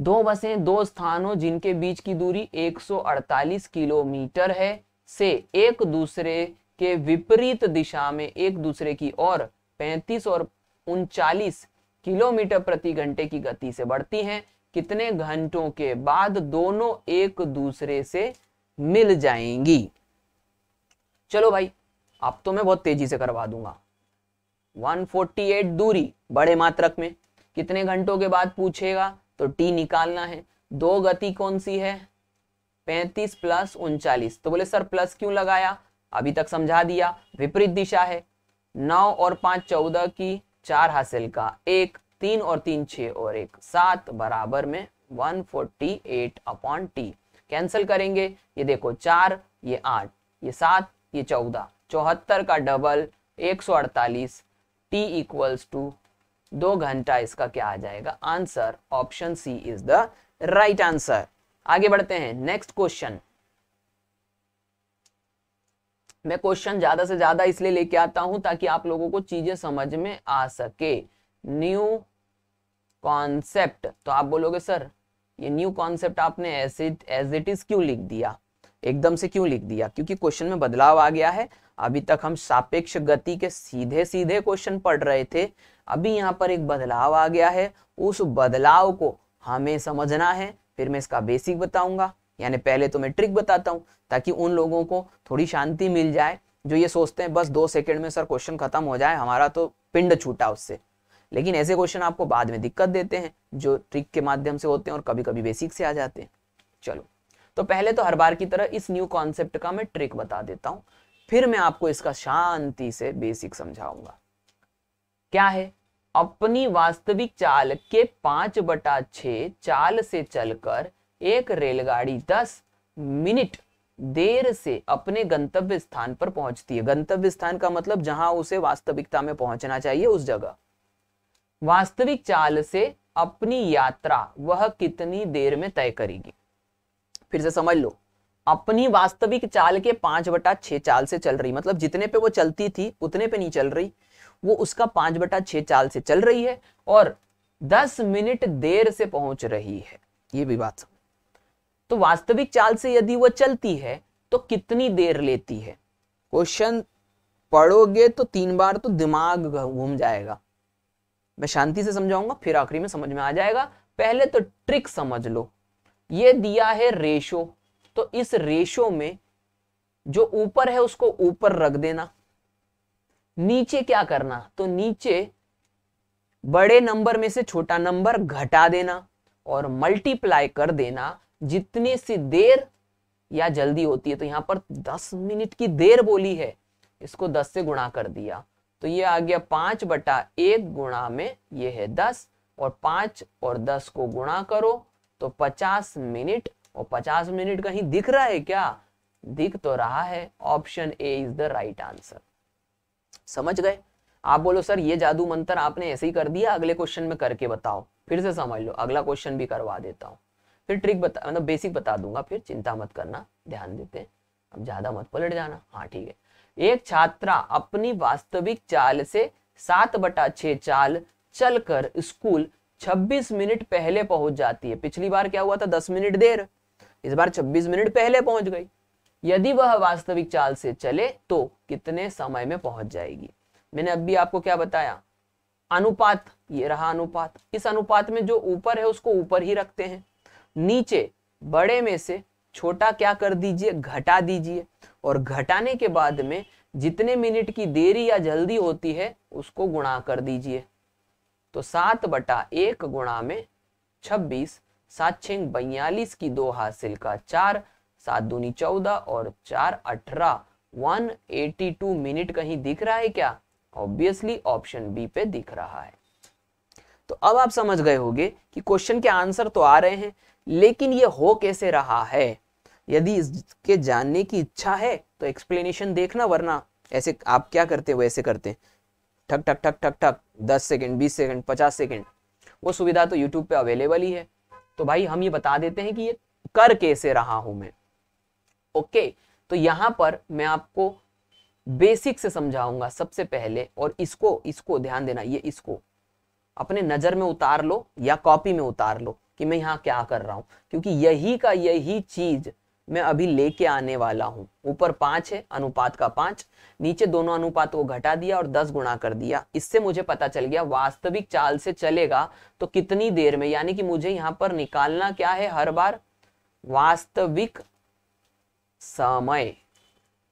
दो बसें दो स्थानों जिनके बीच की दूरी 148 किलोमीटर है से एक दूसरे के विपरीत दिशा में एक दूसरे की ओर पैंतीस और उनचालीस किलोमीटर प्रति घंटे की गति से बढ़ती हैं कितने घंटों के बाद दोनों एक दूसरे से मिल जाएंगी चलो भाई अब तो मैं बहुत तेजी से करवा दूंगा 148 दूरी बड़े मात्रक में कितने घंटों के बाद पूछेगा तो टी निकालना है दो गति कौन सी है 35 प्लस उनचालीस तो बोले सर प्लस क्यों लगाया अभी तक समझा दिया विपरीत दिशा है नौ और पांच चौदह की चार हासिल का एक तीन और तीन छ और एक सात बराबर में one forty eight upon T cancel करेंगे ये देखो चार ये आठ ये सात ये चौदह चौहत्तर का डबल एक सौ अड़तालीस टी इक्वल्स टू दो घंटा इसका क्या आ जाएगा answer option C is the right answer आगे बढ़ते हैं नेक्स्ट क्वेश्चन मैं क्वेश्चन ज्यादा से ज्यादा इसलिए लेके आता हूं ताकि आप लोगों को चीजें समझ में आ सके न्यू कॉन्सेप्ट तो आप बोलोगे सर ये न्यू कॉन्सेप्ट आपने एज एज इट इज क्यों लिख दिया एकदम से क्यों लिख दिया क्योंकि क्वेश्चन में बदलाव आ गया है अभी तक हम सापेक्ष गति के सीधे सीधे क्वेश्चन पढ़ रहे थे अभी यहाँ पर एक बदलाव आ गया है उस बदलाव को हमें समझना है फिर मैं इसका बेसिक बताऊंगा यानी पहले तो मैं ट्रिक बताता हूँ ताकि उन लोगों को थोड़ी शांति मिल जाए जो ये सोचते हैं बस दो सेकेंड में सर क्वेश्चन खत्म हो जाए हमारा तो पिंड छूटा उससे लेकिन ऐसे क्वेश्चन आपको बाद में दिक्कत देते हैं जो ट्रिक के माध्यम से होते हैं और कभी कभी बेसिक से आ जाते हैं चलो तो पहले तो हर बार की तरह इस न्यू कॉन्सेप्ट का मैं ट्रिक बता देता हूँ फिर मैं आपको इसका शांति से बेसिक समझाऊंगा क्या है अपनी वास्तविक चाल के पांच बटा छ चाल से चलकर एक रेलगाड़ी दस मिनट देर से अपने गंतव्य स्थान पर पहुंचती है गंतव्य स्थान का मतलब जहां उसे वास्तविकता में पहुंचना चाहिए उस जगह वास्तविक चाल से अपनी यात्रा वह कितनी देर में तय करेगी फिर से समझ लो अपनी वास्तविक चाल के पांच बटा छह चाल से चल रही मतलब जितने पे वो चलती थी उतने पे नहीं चल रही वो उसका पांच बटा छह चाल से चल रही है और दस मिनट देर से पहुंच रही है ये भी बात तो वास्तविक चाल से यदि वह चलती है तो कितनी देर लेती है क्वेश्चन पढ़ोगे तो तीन बार तो दिमाग घूम जाएगा मैं शांति से समझाऊंगा फिर आखिरी में समझ में आ जाएगा पहले तो ट्रिक समझ लो ये दिया है रेशो तो इस रेशो में जो ऊपर है उसको ऊपर रख देना नीचे क्या करना तो नीचे बड़े नंबर में से छोटा नंबर घटा देना और मल्टीप्लाई कर देना जितनी सी देर या जल्दी होती है तो यहाँ पर दस मिनट की देर बोली है इसको दस से गुणा कर दिया तो ये आ गया पांच बटा एक गुणा में ये है दस और पांच और दस को गुणा करो तो पचास मिनट और पचास मिनट कहीं दिख रहा है क्या दिख तो रहा है option A is the right answer समझ गए आप बोलो सर ये जादू मंत्र आपने ऐसे ही कर दिया अगले क्वेश्चन में करके बताओ फिर से समझ लो अगला क्वेश्चन भी करवा देता हूं फिर ट्रिक बता मतलब बेसिक बता दूंगा फिर चिंता मत करना ध्यान देते हैं अब ज्यादा मत पलट जाना हाँ ठीक है एक छात्रा अपनी वास्तविक चाल से सात बटा छ चाल चलकर स्कूल 26 मिनट पहले पहुंच जाती है पिछली बार क्या हुआ था 10 मिनट देर इस बार 26 मिनट पहले पहुंच गई यदि वह वास्तविक चाल से चले तो कितने समय में पहुंच जाएगी मैंने अभी आपको क्या बताया अनुपात ये रहा अनुपात इस अनुपात में जो ऊपर है उसको ऊपर ही रखते हैं नीचे बड़े में से छोटा क्या कर दीजिए घटा दीजिए और घटाने के बाद में जितने मिनट की देरी या जल्दी होती है उसको गुणा कर दीजिए तो सात बटा एक गुणा में छब्बीस सात छेंग बयालीस की दो हासिल का चार सात दूनी चौदह और चार अठारह वन एटी टू मिनट कहीं दिख रहा है क्या ऑब्वियसली ऑप्शन बी पे दिख रहा है तो अब आप समझ गए होंगे कि क्वेश्चन के आंसर तो आ रहे हैं लेकिन ये हो कैसे रहा है यदि इसके जानने की इच्छा है तो एक्सप्लेनेशन देखना वरना ऐसे आप क्या करते हो ऐसे करते हैं ठक ठक ठक ठक ठक दस सेकेंड बीस सेकेंड पचास सेकेंड वो सुविधा तो यूट्यूब पे अवेलेबल ही है तो भाई हम ये बता देते हैं कि ये कर कैसे रहा हूं मैं ओके तो यहां पर मैं आपको बेसिक से समझाऊंगा सबसे पहले और इसको इसको ध्यान देना ये इसको अपने नज़र में उतार लो या कॉपी में उतार लो कि मैं यहाँ क्या कर रहा हूँ क्योंकि यही का यही चीज़ मैं अभी लेके आने वाला हूँ ऊपर पांच है अनुपात का पांच नीचे दोनों अनुपात को घटा दिया और दस गुणा कर दिया इससे मुझे पता चल गया वास्तविक चाल से चलेगा तो कितनी देर में यानी कि मुझे यहाँ पर निकालना क्या है हर बार वास्तविक समय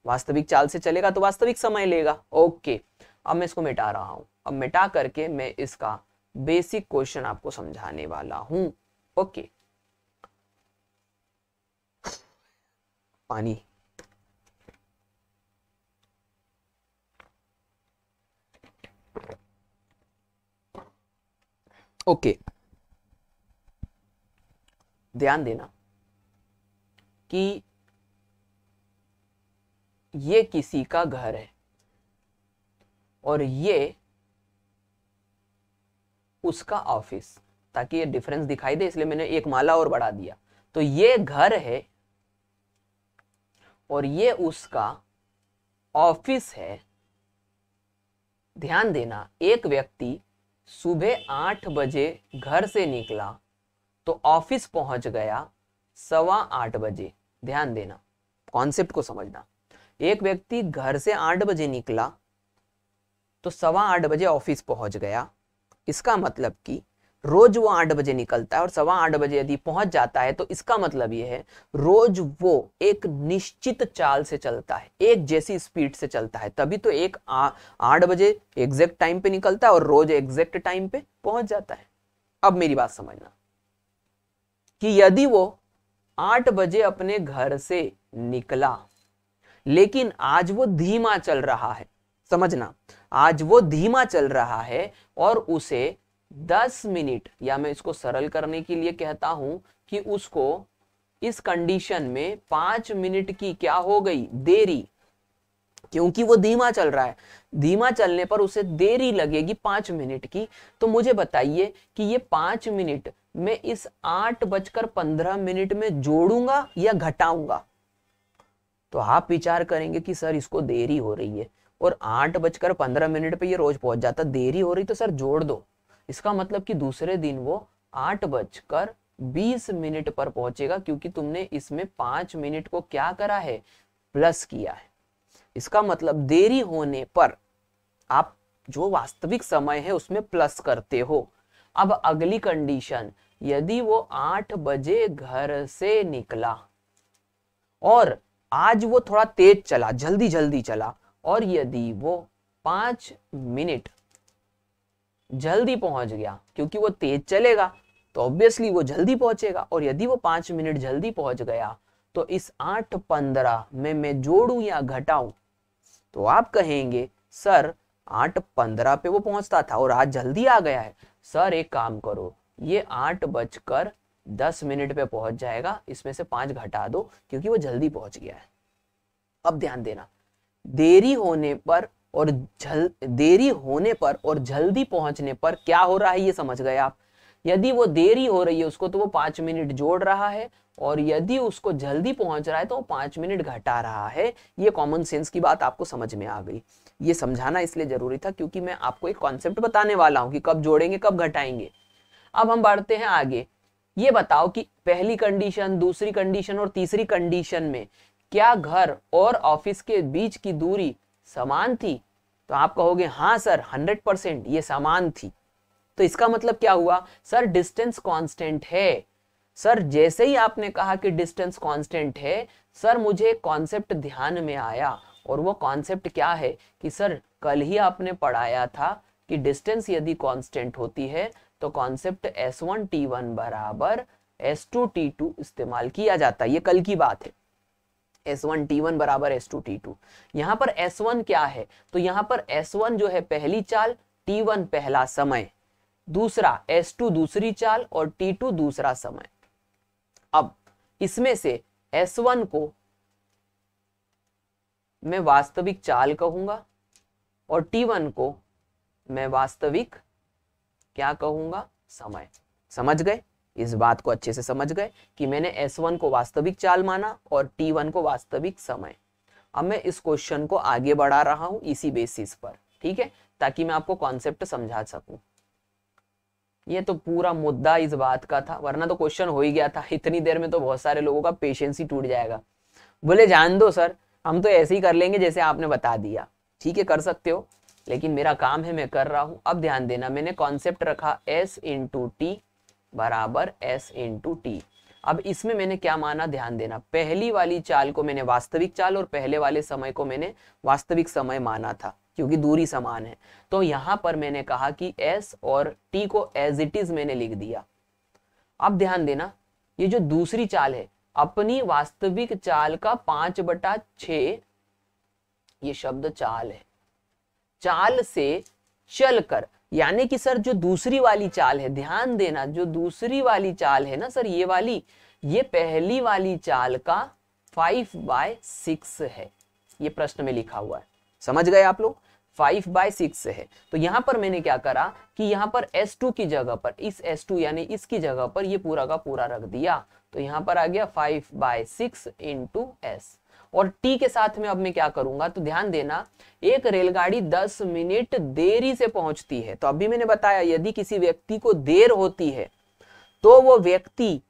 वास्तविक चाल से चलेगा तो वास्तविक समय लेगा ओके अब मैं इसको मिटा रहा हूं अब मिटा करके मैं इसका बेसिक क्वेश्चन आपको समझाने वाला हूं ओके पानी ओके ध्यान देना कि ये किसी का घर है और ये उसका ऑफिस ताकि ये डिफरेंस दिखाई दे इसलिए मैंने एक माला और बढ़ा दिया तो ये घर है और ये उसका ऑफिस है ध्यान देना एक व्यक्ति सुबह आठ बजे घर से निकला तो ऑफिस पहुंच गया सवा आठ बजे ध्यान देना कॉन्सेप्ट को समझना एक व्यक्ति घर से आठ बजे निकला तो सवा आठ बजे ऑफिस पहुंच गया इसका मतलब कि रोज वो आठ बजे निकलता है और सवा आठ बजे यदि पहुंच जाता है तो इसका मतलब ये है रोज वो एक निश्चित चाल से चलता है एक जैसी स्पीड से चलता है तभी तो एक आठ बजे एग्जैक्ट टाइम पे निकलता है और रोज एग्जैक्ट टाइम पे पहुंच जाता है अब मेरी बात समझना कि यदि वो आठ बजे अपने घर से निकला लेकिन आज वो धीमा चल रहा है समझना आज वो धीमा चल रहा है और उसे 10 मिनट या मैं इसको सरल करने के लिए कहता हूं कि उसको इस कंडीशन में पांच मिनट की क्या हो गई देरी क्योंकि वो धीमा चल रहा है धीमा चलने पर उसे देरी लगेगी पांच मिनट की तो मुझे बताइए कि ये पांच मिनट में इस आठ बजकर पंद्रह मिनट में जोड़ूंगा या घटाऊंगा तो आप विचार करेंगे कि सर इसको देरी हो रही है और आठ बजकर पंद्रह मिनट पे ये रोज पहुंच जाता देरी हो रही तो सर जोड़ दो इसका मतलब कि दूसरे दिन वो आठ बजकर बीस मिनट पर पहुंचेगा क्योंकि तुमने इसमें पांच मिनट को क्या करा है प्लस किया है इसका मतलब देरी होने पर आप जो वास्तविक समय है उसमें प्लस करते हो अब अगली कंडीशन यदि वो आठ बजे घर से निकला और आज वो थोड़ा तेज चला जल्दी जल्दी चला और यदि वो पांच मिनट जल्दी पहुंच गया क्योंकि वो तेज चलेगा तो ऑब्वियसली वो जल्दी पहुंचेगा और यदि वो पांच मिनट जल्दी पहुंच गया तो इस आठ पंद्रह में मैं जोड़ू या घटाऊ तो आप कहेंगे सर आठ पंद्रह पे वो पहुंचता था और आज जल्दी आ गया है सर एक काम करो ये आठ बजकर दस मिनट पे पहुंच जाएगा इसमें से पांच घटा दो क्योंकि वो जल्दी पहुंच गया है अब ध्यान देना देरी होने पर और जल देरी होने पर और जल्दी पहुंचने पर क्या हो रहा है ये समझ गए आप यदि वो देरी हो रही है उसको तो वो पांच मिनट जोड़ रहा है और यदि उसको जल्दी पहुंच रहा है तो वो पांच मिनट घटा रहा है ये कॉमन सेंस की बात आपको समझ में आ गई ये समझाना इसलिए जरूरी था क्योंकि मैं आपको एक कॉन्सेप्ट बताने वाला हूँ कि कब जोड़ेंगे कब घटाएंगे अब हम बढ़ते हैं आगे ये बताओ कि पहली कंडीशन दूसरी कंडीशन और तीसरी कंडीशन में क्या घर और ऑफिस के बीच की दूरी समान थी तो आप कहोगे हाँ सर हंड्रेड परसेंट ये समान थी तो इसका मतलब क्या हुआ सर डिस्टेंस कांस्टेंट है सर जैसे ही आपने कहा कि डिस्टेंस कांस्टेंट है सर मुझे कॉन्सेप्ट ध्यान में आया और वो कॉन्सेप्ट क्या है कि सर कल ही आपने पढ़ाया था कि डिस्टेंस यदि कांस्टेंट होती है तो concept S one T one बराबर एस टू टी टू इस्तेमाल किया जाता है ये कल की बात है एस वन टी वन बराबर एस टू टी टू यहाँ पर एस वन क्या है तो यहाँ पर एस वन जो है पहली चाल टी वन पहला समय दूसरा एस टू दूसरी चाल और टी टू दूसरा समय अब इसमें से एस वन को मैं वास्तविक चाल कहूंगा और टी वन को मैं वास्तविक क्या कहूंगा समय समझ गए इस बात को अच्छे से समझ गए कि मैंने एस वन को वास्तविक चाल माना और टी वन को वास्तविक समय अब मैं इस क्वेश्चन को आगे बढ़ा रहा हूं इसी बेसिस पर ठीक है ताकि मैं आपको कॉन्सेप्ट समझा सकू ये तो पूरा मुद्दा इस बात का था वरना तो क्वेश्चन हो ही गया था इतनी देर में तो बहुत सारे लोगों का पेशेंस ही टूट जाएगा बोले जान दो सर हम तो ऐसे ही कर लेंगे जैसे आपने बता दिया ठीक है कर सकते हो लेकिन मेरा काम है मैं कर रहा हूं अब ध्यान देना मैंने कॉन्सेप्ट रखा एस इंटू टी बराबर एस टू टी अब इसमें मैंने क्या माना ध्यान देना पहली वाली चाल को मैंने वास्तविक चाल और पहले वाले समय को मैंने वास्तविक समय माना था क्योंकि दूरी समान है तो यहां पर मैंने कहा कि एस और टी को एज इट इज मैंने लिख दिया अब ध्यान देना ये जो दूसरी चाल है अपनी वास्तविक चाल का पांच बटा छ ये शब्द चाल है चाल से चलकर यानी कि सर जो दूसरी वाली चाल है ध्यान देना जो दूसरी वाली चाल है ना सर ये वाली ये पहली वाली चाल का फाइव बाय सिक्स है ये प्रश्न में लिखा हुआ है समझ गए आप लोग फाइव बाय सिक्स है तो यहां पर मैंने क्या करा कि यहां पर एस टू की जगह पर इस एस टू यानी इसकी जगह पर ये पूरा का पूरा रख दिया तो यहां पर आ गया five by six into S और टी के साथ में अब मैं क्या करूंगा तो ध्यान देना एक रेलगाड़ी 10 मिनट देरी से पहुंचती है तो अभी मैंने बताया यदि किसी व्यक्ति को देर होती है तो वो व्यक्ति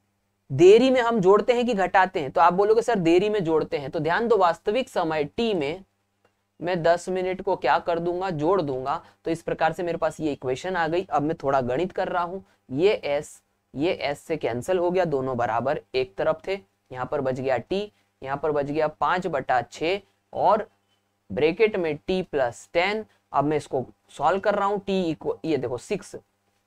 देरी में हम जोड़ते हैं कि घटाते हैं तो आप बोलोगे सर देरी में जोड़ते हैं तो ध्यान दो वास्तविक समय टी में मैं 10 मिनट को क्या कर दूंगा जोड़ दूंगा तो इस प्रकार से मेरे पास ये इक्वेशन आ गई अब मैं थोड़ा गणित कर रहा हूं ये एस ये एस से कैंसिल हो गया दोनों बराबर एक तरफ थे यहां पर बच गया टी यहाँ पर बच गया पांच बटा छ और ब्रेकेट में t प्लस टेन अब मैं इसको सॉल्व कर रहा हूँ t इक्व ये देखो सिक्स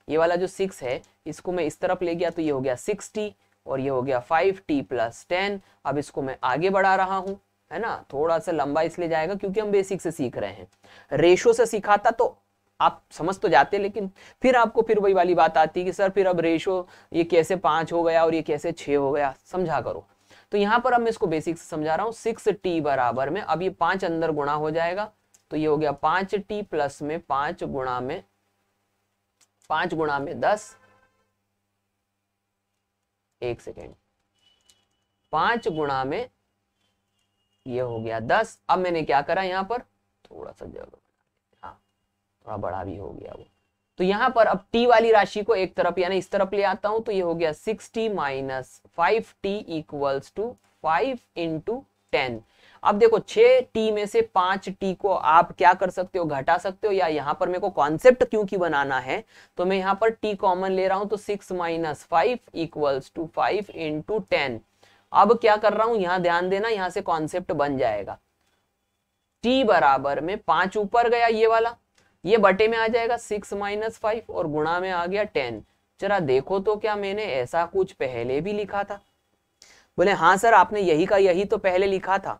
ये वाला जो सिक्स है इसको मैं इस तरफ ले गया तो ये हो गया सिक्स टी और ये हो गया फाइव टी प्लस टेन अब इसको मैं आगे बढ़ा रहा हूँ है ना थोड़ा सा लंबा इसलिए जाएगा क्योंकि हम बेसिक से सीख रहे हैं रेशो से सिखाता तो आप समझ तो जाते लेकिन फिर आपको फिर वही वाली बात आती है कि सर फिर अब रेशो ये कैसे पांच हो गया और ये कैसे छ हो गया समझा करो तो यहां पर अब मैं इसको बेसिक से समझा रहा हूं सिक्स टी बराबर में अब ये पांच अंदर गुणा हो जाएगा तो ये हो गया पांच टी प्लस में पांच गुणा में पांच गुणा में दस एक सेकेंड पांच गुणा में ये हो गया दस अब मैंने क्या करा यहाँ पर थोड़ा सा जगह हाँ थोड़ा बड़ा भी हो गया वो तो यहां पर अब टी वाली राशि को एक तरफ यानी इस तरफ ले आता हूं तो ये हो गया six T minus five T equals to five into ten अब देखो छह टी में से पांच टी को आप क्या कर सकते हो घटा सकते हो या यहां पर मेरे को कॉन्सेप्ट क्योंकि बनाना है तो मैं यहां पर टी कॉमन ले रहा हूं तो six minus five equals to five into ten अब क्या कर रहा हूं यहां ध्यान देना यहां से कॉन्सेप्ट बन जाएगा टी बराबर में पांच ऊपर गया ये वाला ये बटे में आ जाएगा सिक्स माइनस फाइव और गुणा में आ गया टेन जरा देखो तो क्या मैंने ऐसा कुछ पहले भी लिखा था बोले हाँ सर आपने यही का यही तो पहले लिखा था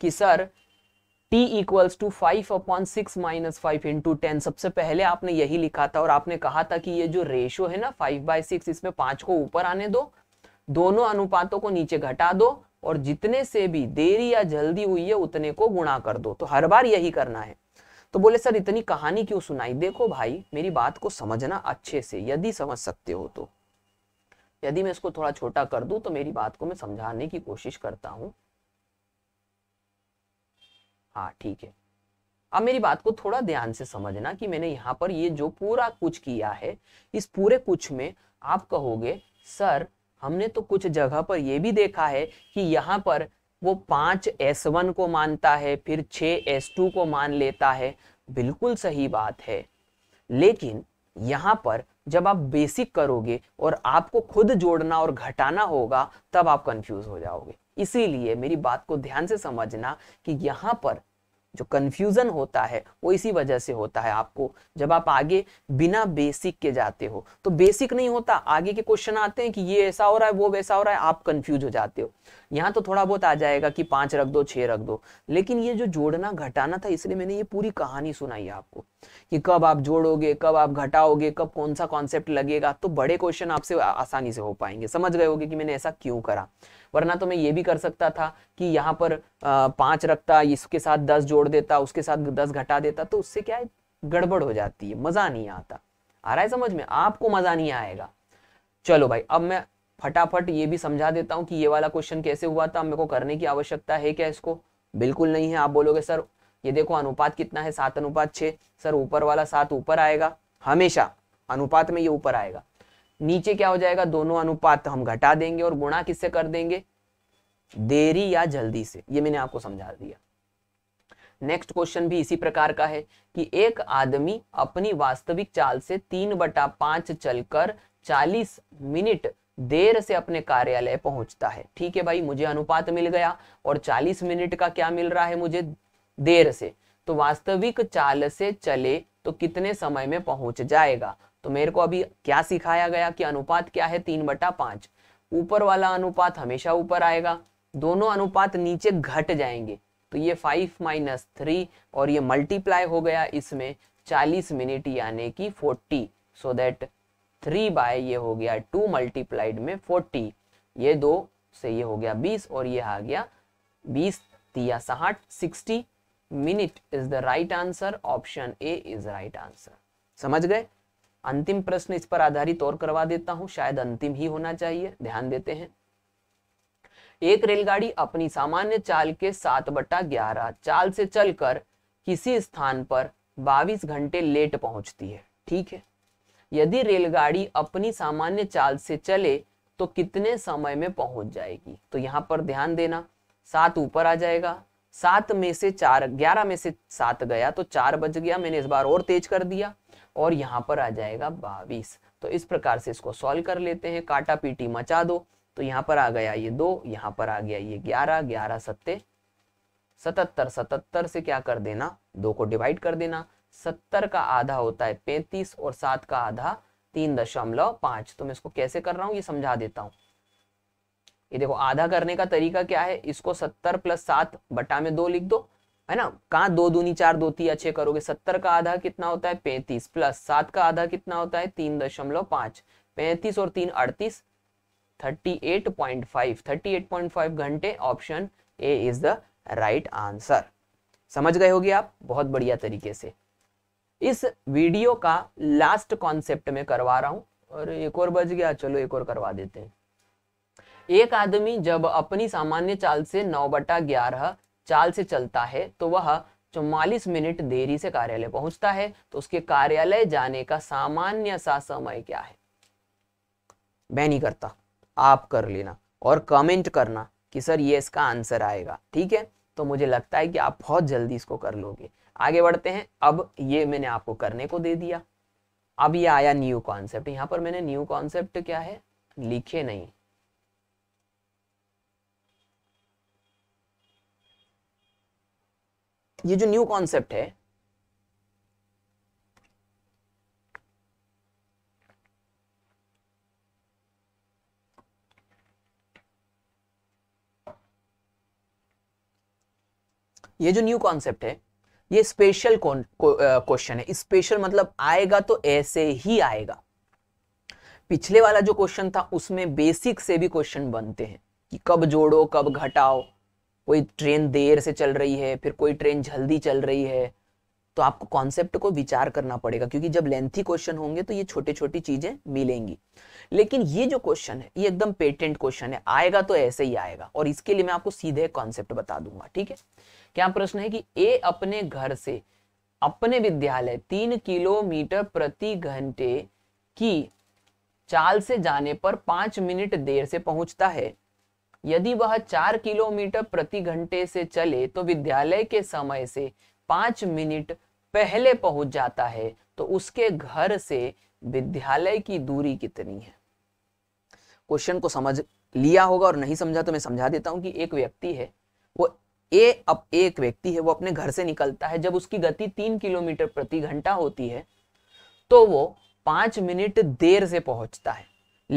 कि sir t equals to five upon six minus five into ten सबसे पहले आपने यही लिखा था और आपने कहा था कि ये जो रेशो है ना फाइव बाय सिक्स इसमें पांच को ऊपर आने दो दोनों अनुपातों को नीचे घटा दो और जितने से भी देरी या जल्दी हुई है उतने को गुणा कर दो तो हर बार यही करना है तो बोले सर इतनी कहानी क्यों सुनाई देखो भाई मेरी बात को समझना अच्छे से यदि समझ सकते हो तो यदि मैं इसको थोड़ा छोटा कर दूं तो मेरी बात को मैं समझाने की कोशिश करता हूं हाँ ठीक है अब मेरी बात को थोड़ा ध्यान से समझना कि मैंने यहाँ पर ये जो पूरा कुछ किया है इस पूरे कुछ में आप कहोगे सर हमने तो कुछ जगह पर यह भी देखा है कि यहाँ पर वो पांच एस वन को मानता है फिर छ एस टू को मान लेता है बिल्कुल सही बात है लेकिन यहाँ पर जब आप बेसिक करोगे और आपको खुद जोड़ना और घटाना होगा तब आप कंफ्यूज हो जाओगे इसीलिए मेरी बात को ध्यान से समझना कि यहां पर जो कन्फ्यूज़न होता है वो इसी वजह से होता है आपको जब आप आगे बिना बेसिक के जाते हो तो बेसिक नहीं होता आगे के क्वेश्चन आते हैं कि ये ऐसा हो रहा है वो वैसा हो रहा है आप कन्फ्यूज हो जाते हो यहाँ तो थोड़ा बहुत आ जाएगा कि पाँच रख दो छः रख दो लेकिन ये जो जोड़ना घटाना था इसलिए मैंने ये पूरी कहानी सुनाई है आपको कि कब आप जोड़ोगे कब आप घटाओगे कब कौन सा कॉन्सेप्ट लगेगा तो बड़े क्वेश्चन आपसे आसानी से हो पाएंगे समझ गए होगे कि मैंने ऐसा क्यों करा वरना तो मैं ये भी कर सकता था कि यहाँ पर पांच रखता इसके साथ दस जोड़ जोड़ देता उसके साथ दस घटा देता तो उससे क्या है गड़बड़ हो जाती है मजा नहीं आता आ रहा है समझ में आपको मजा नहीं आएगा चलो भाई अब मैं फटाफट ये भी समझा देता हूँ कि ये वाला क्वेश्चन कैसे हुआ था मेरे को करने की आवश्यकता है क्या इसको बिल्कुल नहीं है आप बोलोगे सर ये देखो अनुपात कितना है सात अनुपात छः सर ऊपर वाला सात ऊपर आएगा हमेशा अनुपात में ये ऊपर आएगा नीचे क्या हो जाएगा दोनों अनुपात हम घटा देंगे और गुणा किससे कर देंगे देरी या जल्दी से ये मैंने आपको समझा दिया नेक्स्ट क्वेश्चन भी इसी प्रकार का है कि एक आदमी अपनी वास्तविक चाल से तीन बटा पांच चलकर चालीस मिनट देर से अपने कार्यालय पहुंचता है ठीक है भाई मुझे अनुपात मिल गया और चालीस मिनट का क्या मिल रहा है मुझे देर से तो वास्तविक चाल से चले तो कितने समय में पहुंच जाएगा तो मेरे को अभी क्या सिखाया गया कि अनुपात क्या है तीन बटा पांच ऊपर वाला अनुपात हमेशा ऊपर आएगा दोनों अनुपात नीचे घट जाएंगे तो ये फाइव माइनस थ्री और ये मल्टीप्लाई हो गया इसमें चालीस मिनट यानी कि forty so that three by ये हो गया टू मल्टीप्लाइड में फोर्टी ये दो से ये हो गया बीस और ये आ गया बीस दिया साठ sixty minute is the right answer option A is right answer समझ गए अंतिम प्रश्न इस पर आधारित और करवा देता हूं शायद अंतिम ही होना चाहिए ध्यान देते हैं एक रेलगाड़ी अपनी सामान्य चाल के सात बटा ग्यारह चाल से चलकर किसी स्थान पर 22 घंटे लेट पहुंचती है ठीक है यदि रेलगाड़ी अपनी सामान्य चाल से चले तो कितने समय में पहुंच जाएगी तो यहाँ पर ध्यान देना सात ऊपर आ जाएगा सात में से चार ग्यारह में से सात गया तो चार बज गया मैंने इस बार और तेज कर दिया और यहाँ पर आ जाएगा बाईस तो इस प्रकार से इसको सॉल्व कर लेते हैं काटा पीटी मचा दो तो यहाँ पर आ गया ये दो यहाँ पर आ गया ये ग्यारह ग्यारह सत्ते सतहत्तर सतहत्तर से क्या कर देना दो को डिवाइड कर देना सत्तर का आधा होता है पैंतीस और सात का आधा तीन दशमलव पांच तो मैं इसको कैसे कर रहा हूं ये समझा देता हूं ये देखो आधा करने का तरीका क्या है इसको सत्तर प्लस सात बटा में दो लिख दो है ना कहा दो दूनी चार दो ती अच्छे करोगे सत्तर का आधा कितना होता है पैंतीस प्लस सात का आधा कितना होता है तीन दशमलव पांच पैंतीस और तीन अड़तीस 38.5 38.5 घंटे option A is the right answer समझ गए होगी आप बहुत बढ़िया तरीके से इस वीडियो का लास्ट कॉन्सेप्ट में करवा रहा हूं और एक और बज गया चलो एक और करवा देते हैं एक आदमी जब अपनी सामान्य चाल से नौ बटा ग्यारह चाल से चलता है तो वह चौवालीस मिनट देरी से कार्यालय पहुंचता है तो उसके कार्यालय जाने का सामान्य सा समय क्या है मैं नहीं करता आप कर लेना और कमेंट करना कि सर ये इसका आंसर आएगा ठीक है तो मुझे लगता है कि आप बहुत जल्दी इसको कर लोगे आगे बढ़ते हैं अब ये मैंने आपको करने को दे दिया अब ये आया न्यू कॉन्सेप्ट यहां पर मैंने न्यू कॉन्सेप्ट क्या है लिखे नहीं ये जो न्यू कॉन्सेप्ट है ये जो न्यू कॉन्सेप्ट है ये स्पेशल क्वेश्चन है स्पेशल मतलब आएगा तो ऐसे ही आएगा पिछले वाला जो क्वेश्चन था उसमें बेसिक से भी क्वेश्चन बनते हैं कि कब जोड़ो कब घटाओ कोई ट्रेन देर से चल रही है फिर कोई ट्रेन जल्दी चल रही है तो आपको कॉन्सेप्ट को विचार करना पड़ेगा क्योंकि जब लेंथी क्वेश्चन होंगे तो ये छोटी छोटी चीजें मिलेंगी लेकिन ये जो क्वेश्चन है ये एकदम पेटेंट क्वेश्चन है आएगा तो ऐसे ही आएगा और इसके लिए मैं आपको सीधे कॉन्सेप्ट बता दूंगा ठीक है क्या प्रश्न है कि ए अपने घर से अपने विद्यालय तीन किलोमीटर प्रति घंटे की चाल से जाने पर पांच मिनट देर से पहुंचता है यदि वह चार किलोमीटर प्रति घंटे से चले तो विद्यालय के समय से पांच मिनट पहले पहुंच जाता है तो उसके घर से विद्यालय की दूरी कितनी है क्वेश्चन को समझ लिया होगा और नहीं समझा तो मैं समझा देता हूं कि एक व्यक्ति है वो ए अब एक व्यक्ति है वो अपने घर से निकलता है जब उसकी गति तीन किलोमीटर प्रति घंटा होती है तो वो पांच मिनट देर से पहुंचता है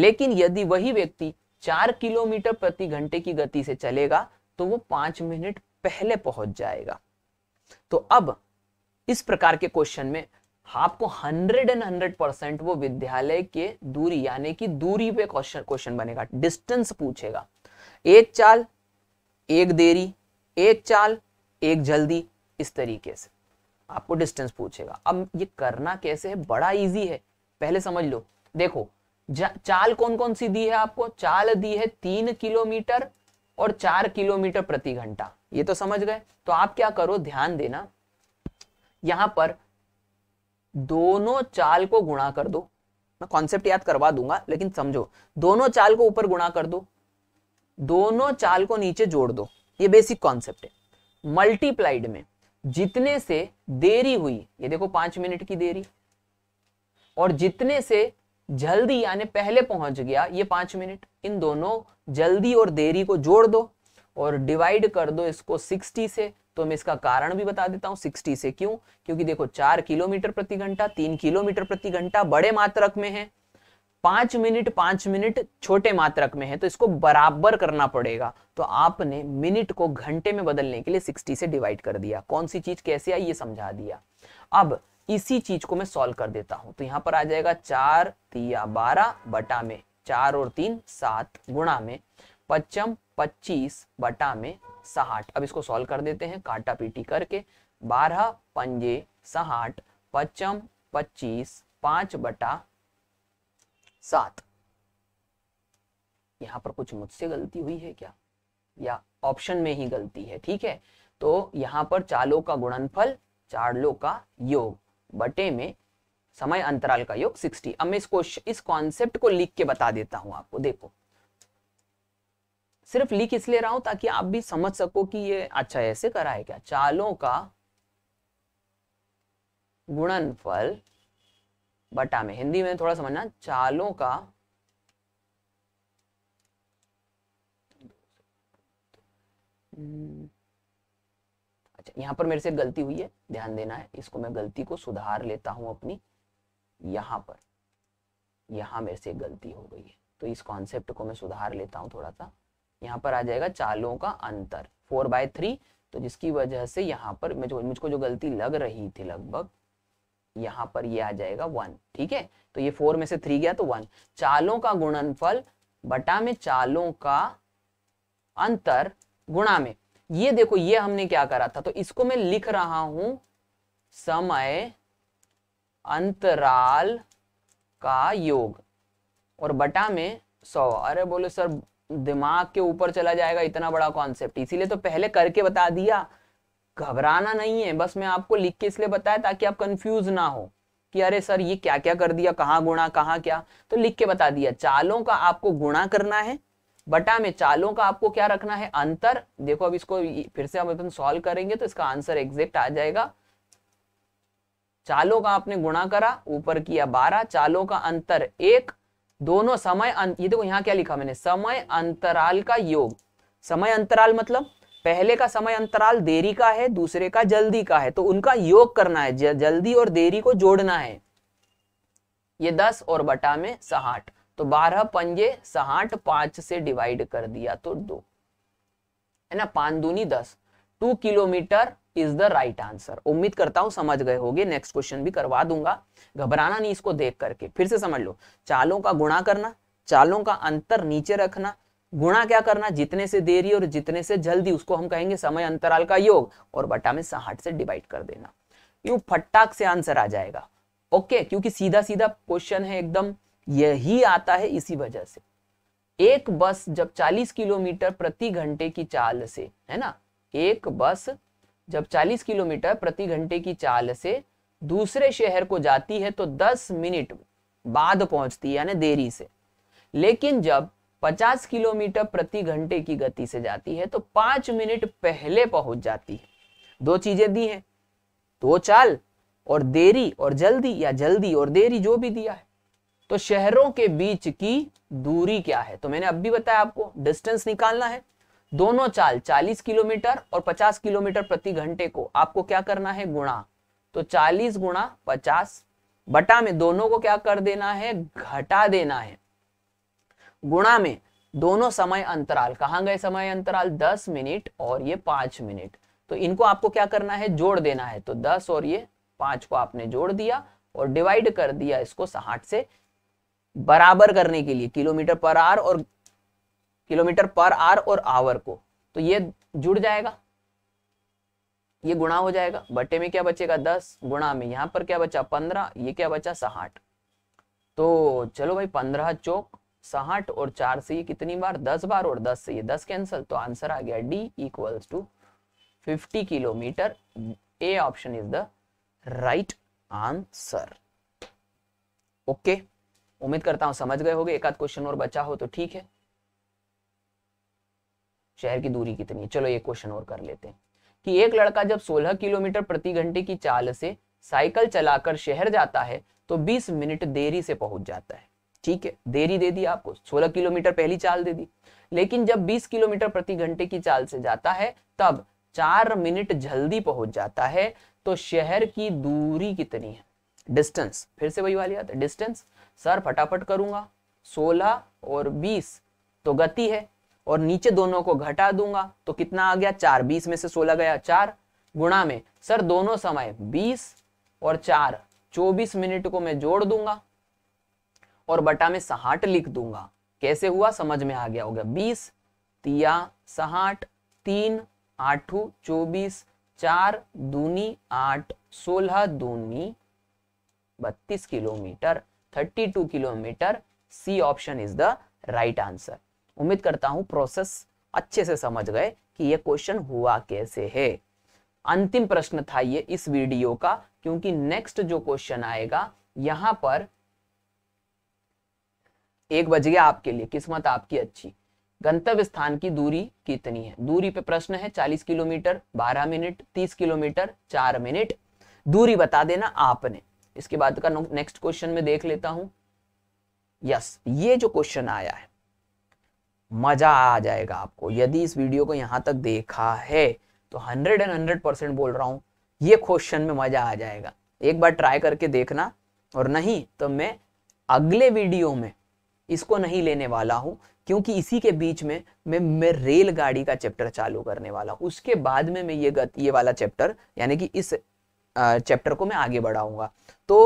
लेकिन यदि वही व्यक्ति चार किलोमीटर प्रति घंटे की गति से चलेगा तो वो पांच मिनट पहले पहुंच जाएगा तो अब इस प्रकार के क्वेश्चन में आपको हंड्रेड एंड हंड्रेड परसेंट वो विद्यालय के दूरी यानी कि दूरी पे क्वेश्चन क्वेश्चन बनेगा डिस्टेंस पूछेगा एक चाल एक देरी एक चाल एक जल्दी इस तरीके से आपको डिस्टेंस पूछेगा अब ये करना कैसे है बड़ा इजी है पहले समझ लो देखो चाल कौन कौन सी दी है आपको चाल दी है तीन किलोमीटर और चार किलोमीटर प्रति घंटा ये तो समझ गए तो आप क्या करो ध्यान देना यहां पर दोनों चाल को गुणा कर दो मैं कॉन्सेप्ट याद करवा दूंगा लेकिन समझो दोनों चाल को ऊपर गुणा कर दो दोनों चाल को नीचे जोड़ दो ये बेसिक कॉन्सेप्ट है मल्टीप्लाइड में जितने से देरी हुई ये देखो पांच मिनट की देरी और जितने से जल्दी यानी पहले पहुंच गया ये पांच मिनट इन दोनों जल्दी और देरी को जोड़ दो और डिवाइड कर दो इसको सिक्सटी से तो मैं इसका कारण भी बता देता हूं सिक्सटी से क्यों क्योंकि देखो चार किलोमीटर प्रति घंटा तीन किलोमीटर प्रति घंटा बड़े मात्रक में है पांच मिनट पांच मिनट छोटे मात्रक में है तो इसको बराबर करना पड़ेगा तो आपने मिनट को घंटे में बदलने के लिए 60 से डिवाइड कर दिया कौन सी चीज कैसे आई ये समझा दिया अब इसी चीज को मैं सॉल्व कर देता हूं तो यहां पर आ जाएगा चार तिया बारह बटा में चार और तीन सात गुणा में पचम पच्चीस बटा में साहठ अब इसको सॉल्व कर देते हैं काटा पीटी करके बारह पंजे साहठ पचम पच्चीस पांच बटा सात यहां पर कुछ मुझसे गलती हुई है क्या या ऑप्शन में ही गलती है ठीक है तो यहां पर चालों का गुणनफल चारों का योग बटे में समय अंतराल का योग 60 अब मैं इस क्वेश्चन इस कॉन्सेप्ट को लिख के बता देता हूं आपको देखो सिर्फ लिख इसलिए रहा हूं ताकि आप भी समझ सको कि ये अच्छा ऐसे करा है क्या चालों का गुणनफल बटा में हिंदी में थोड़ा समझना चालों का हम्म, अच्छा यहाँ पर मेरे से गलती हुई है ध्यान देना है इसको मैं गलती को सुधार लेता हूं अपनी यहाँ पर यहां मेरे से गलती हो गई है तो इस कॉन्सेप्ट को मैं सुधार लेता हूँ थोड़ा सा यहाँ पर आ जाएगा चालों का अंतर फोर बाय थ्री तो जिसकी वजह से यहाँ पर मुझको मुझको जो गलती लग रही थी लगभग यहाँ पर ये आ जाएगा वन ठीक है तो ये फोर में से थ्री गया तो वन चालों का गुणनफल बटा में चालों का अंतर गुणा में ये देखो ये हमने क्या करा था तो इसको मैं लिख रहा हूं समय अंतराल का योग और बटा में सौ अरे बोले सर दिमाग के ऊपर चला जाएगा इतना बड़ा कॉन्सेप्ट इसीलिए तो पहले करके बता दिया घबराना नहीं है बस मैं आपको लिख के इसलिए बताया ताकि आप कंफ्यूज ना हो कि अरे सर ये क्या क्या कर दिया कहाँ गुणा कहाँ क्या तो लिख के बता दिया चालों का आपको गुणा करना है बटा में चालों का आपको क्या रखना है अंतर देखो अब इसको फिर से हम अपन सॉल्व करेंगे तो इसका आंसर एग्जेक्ट आ जाएगा चालों का आपने गुणा करा ऊपर किया बारह चालों का अंतर एक दोनों समय अं-, ये देखो यहाँ क्या लिखा मैंने समय अंतराल का योग समय अंतराल मतलब पहले का समय अंतराल देरी का है दूसरे का जल्दी का है तो उनका योग करना है जल्दी और देरी को जोड़ना है ये दस और बटा में साठ तो बारह पंजे साठ पांच से डिवाइड कर दिया तो दो है ना पान दूनी दस two kilometre is the right answer उम्मीद करता हूं समझ गए होगे नेक्स्ट क्वेश्चन भी करवा दूंगा घबराना नहीं इसको देख करके फिर से समझ लो चालों का गुणा करना चालों का अंतर नीचे रखना गुणा क्या करना जितने से देरी और जितने से जल्दी उसको हम कहेंगे समय अंतराल का योग और बटा में साठ से डिवाइड कर देना यू फटाक से आंसर आ जाएगा ओके क्योंकि सीधा सीधा क्वेश्चन है एकदम यही आता है इसी वजह से एक बस जब 40 किलोमीटर प्रति घंटे की चाल से है ना एक बस जब 40 किलोमीटर प्रति घंटे की चाल से दूसरे शहर को जाती है तो 10 मिनट बाद पहुंचती है यानी देरी से लेकिन जब 50 किलोमीटर प्रति घंटे की गति से जाती है तो पांच मिनट पहले पहुंच जाती है दो चीजें दी हैं दो चाल और देरी और जल्दी या जल्दी और देरी जो भी दिया है तो शहरों के बीच की दूरी क्या है तो मैंने अब भी बताया आपको डिस्टेंस निकालना है दोनों चाल 40 किलोमीटर और 50 किलोमीटर प्रति घंटे को आपको क्या करना है गुणा तो 40 गुणा 50 बटा में दोनों को क्या कर देना है घटा देना है गुणा में दोनों समय अंतराल कहा गए समय अंतराल 10 मिनट और ये 5 मिनट तो इनको आपको क्या करना है जोड़ देना है तो 10 और ये 5 को आपने जोड़ दिया और डिवाइड कर दिया इसको साठ से बराबर करने के लिए किलोमीटर पर आर और किलोमीटर पर आर और आवर को तो ये जुड़ जाएगा ये गुणा हो जाएगा बटे में क्या बचेगा दस गुणा में यहां पर क्या बचा पंद्रह ये क्या बचा साठ तो चलो भाई पंद्रह चौक साठ और चार से ये कितनी बार दस बार और दस से ये दस कैंसल तो आंसर आ गया D equals to fifty kilometre A option is the right answer okay उम्मीद करता हूं समझ गए होगे एक आध क्वेश्चन और बचा हो तो ठीक है शहर की दूरी कितनी है चलो ये क्वेश्चन और कर लेते हैं कि एक लड़का जब 16 किलोमीटर प्रति घंटे की चाल से साइकिल चलाकर शहर जाता है तो 20 मिनट देरी से पहुंच जाता है ठीक है देरी दे दी आपको 16 किलोमीटर पहली चाल दे दी लेकिन जब 20 किलोमीटर प्रति घंटे की चाल से जाता है तब चार मिनट जल्दी पहुंच जाता है तो शहर की दूरी कितनी है डिस्टेंस फिर से वही वाली बात है डिस्टेंस सर फटाफट करूंगा सोलह और बीस तो गति है और नीचे दोनों को घटा दूंगा तो कितना आ गया चार बीस में से सोलह गया चार गुणा में सर दोनों समय बीस और चार चौबीस मिनट को मैं जोड़ दूंगा और बटा में सहाट लिख दूंगा कैसे हुआ समझ में आ गया होगा बीस तिया सहाट तीन आठू चौबीस चार दूनी आठ सोलह दूनी बत्तीस kilometre thirty two kilometre C option is the right answer उम्मीद करता हूं प्रोसेस अच्छे से समझ गए कि ये क्वेश्चन हुआ कैसे है अंतिम प्रश्न था ये इस वीडियो का क्योंकि नेक्स्ट जो क्वेश्चन आएगा यहां पर एक बज गया आपके लिए किस्मत आपकी अच्छी गंतव्य स्थान की दूरी कितनी है दूरी पे प्रश्न है 40 किलोमीटर 12 मिनट 30 किलोमीटर 4 मिनट दूरी बता देना आपने इसके बाद का नेक्स्ट क्वेश्चन में देख लेता हूं यस ये जो क्वेश्चन आया है मज़ा आ जाएगा आपको यदि इस वीडियो को यहां तक देखा है तो हंड्रेड एंड हंड्रेड परसेंट बोल रहा हूं ये क्वेश्चन में मज़ा आ जाएगा एक बार ट्राई करके देखना और नहीं तो मैं अगले वीडियो में इसको नहीं लेने वाला हूं क्योंकि इसी के बीच में मैं मैं रेलगाड़ी का चैप्टर चालू करने वाला हूं उसके बाद में मैं ये गति ये वाला चैप्टर यानी कि इस चैप्टर को मैं आगे बढ़ाऊंगा तो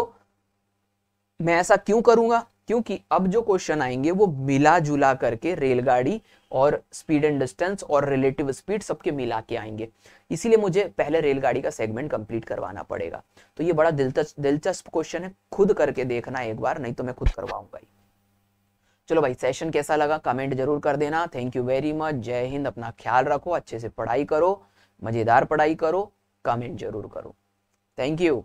मैं ऐसा क्यों करूंगा क्योंकि अब जो क्वेश्चन आएंगे वो मिला जुला करके रेलगाड़ी और स्पीड एंड डिस्टेंस और रिलेटिव स्पीड सबके मिला के आएंगे इसीलिए मुझे पहले रेलगाड़ी का सेगमेंट कंप्लीट करवाना पड़ेगा तो ये बड़ा दिलचस्प क्वेश्चन है खुद करके देखना एक बार नहीं तो मैं खुद करवाऊंगा चलो भाई सेशन कैसा लगा कमेंट जरूर कर देना थैंक यू वेरी मच जय हिंद अपना ख्याल रखो अच्छे से पढ़ाई करो मजेदार पढ़ाई करो कमेंट जरूर करो थैंक यू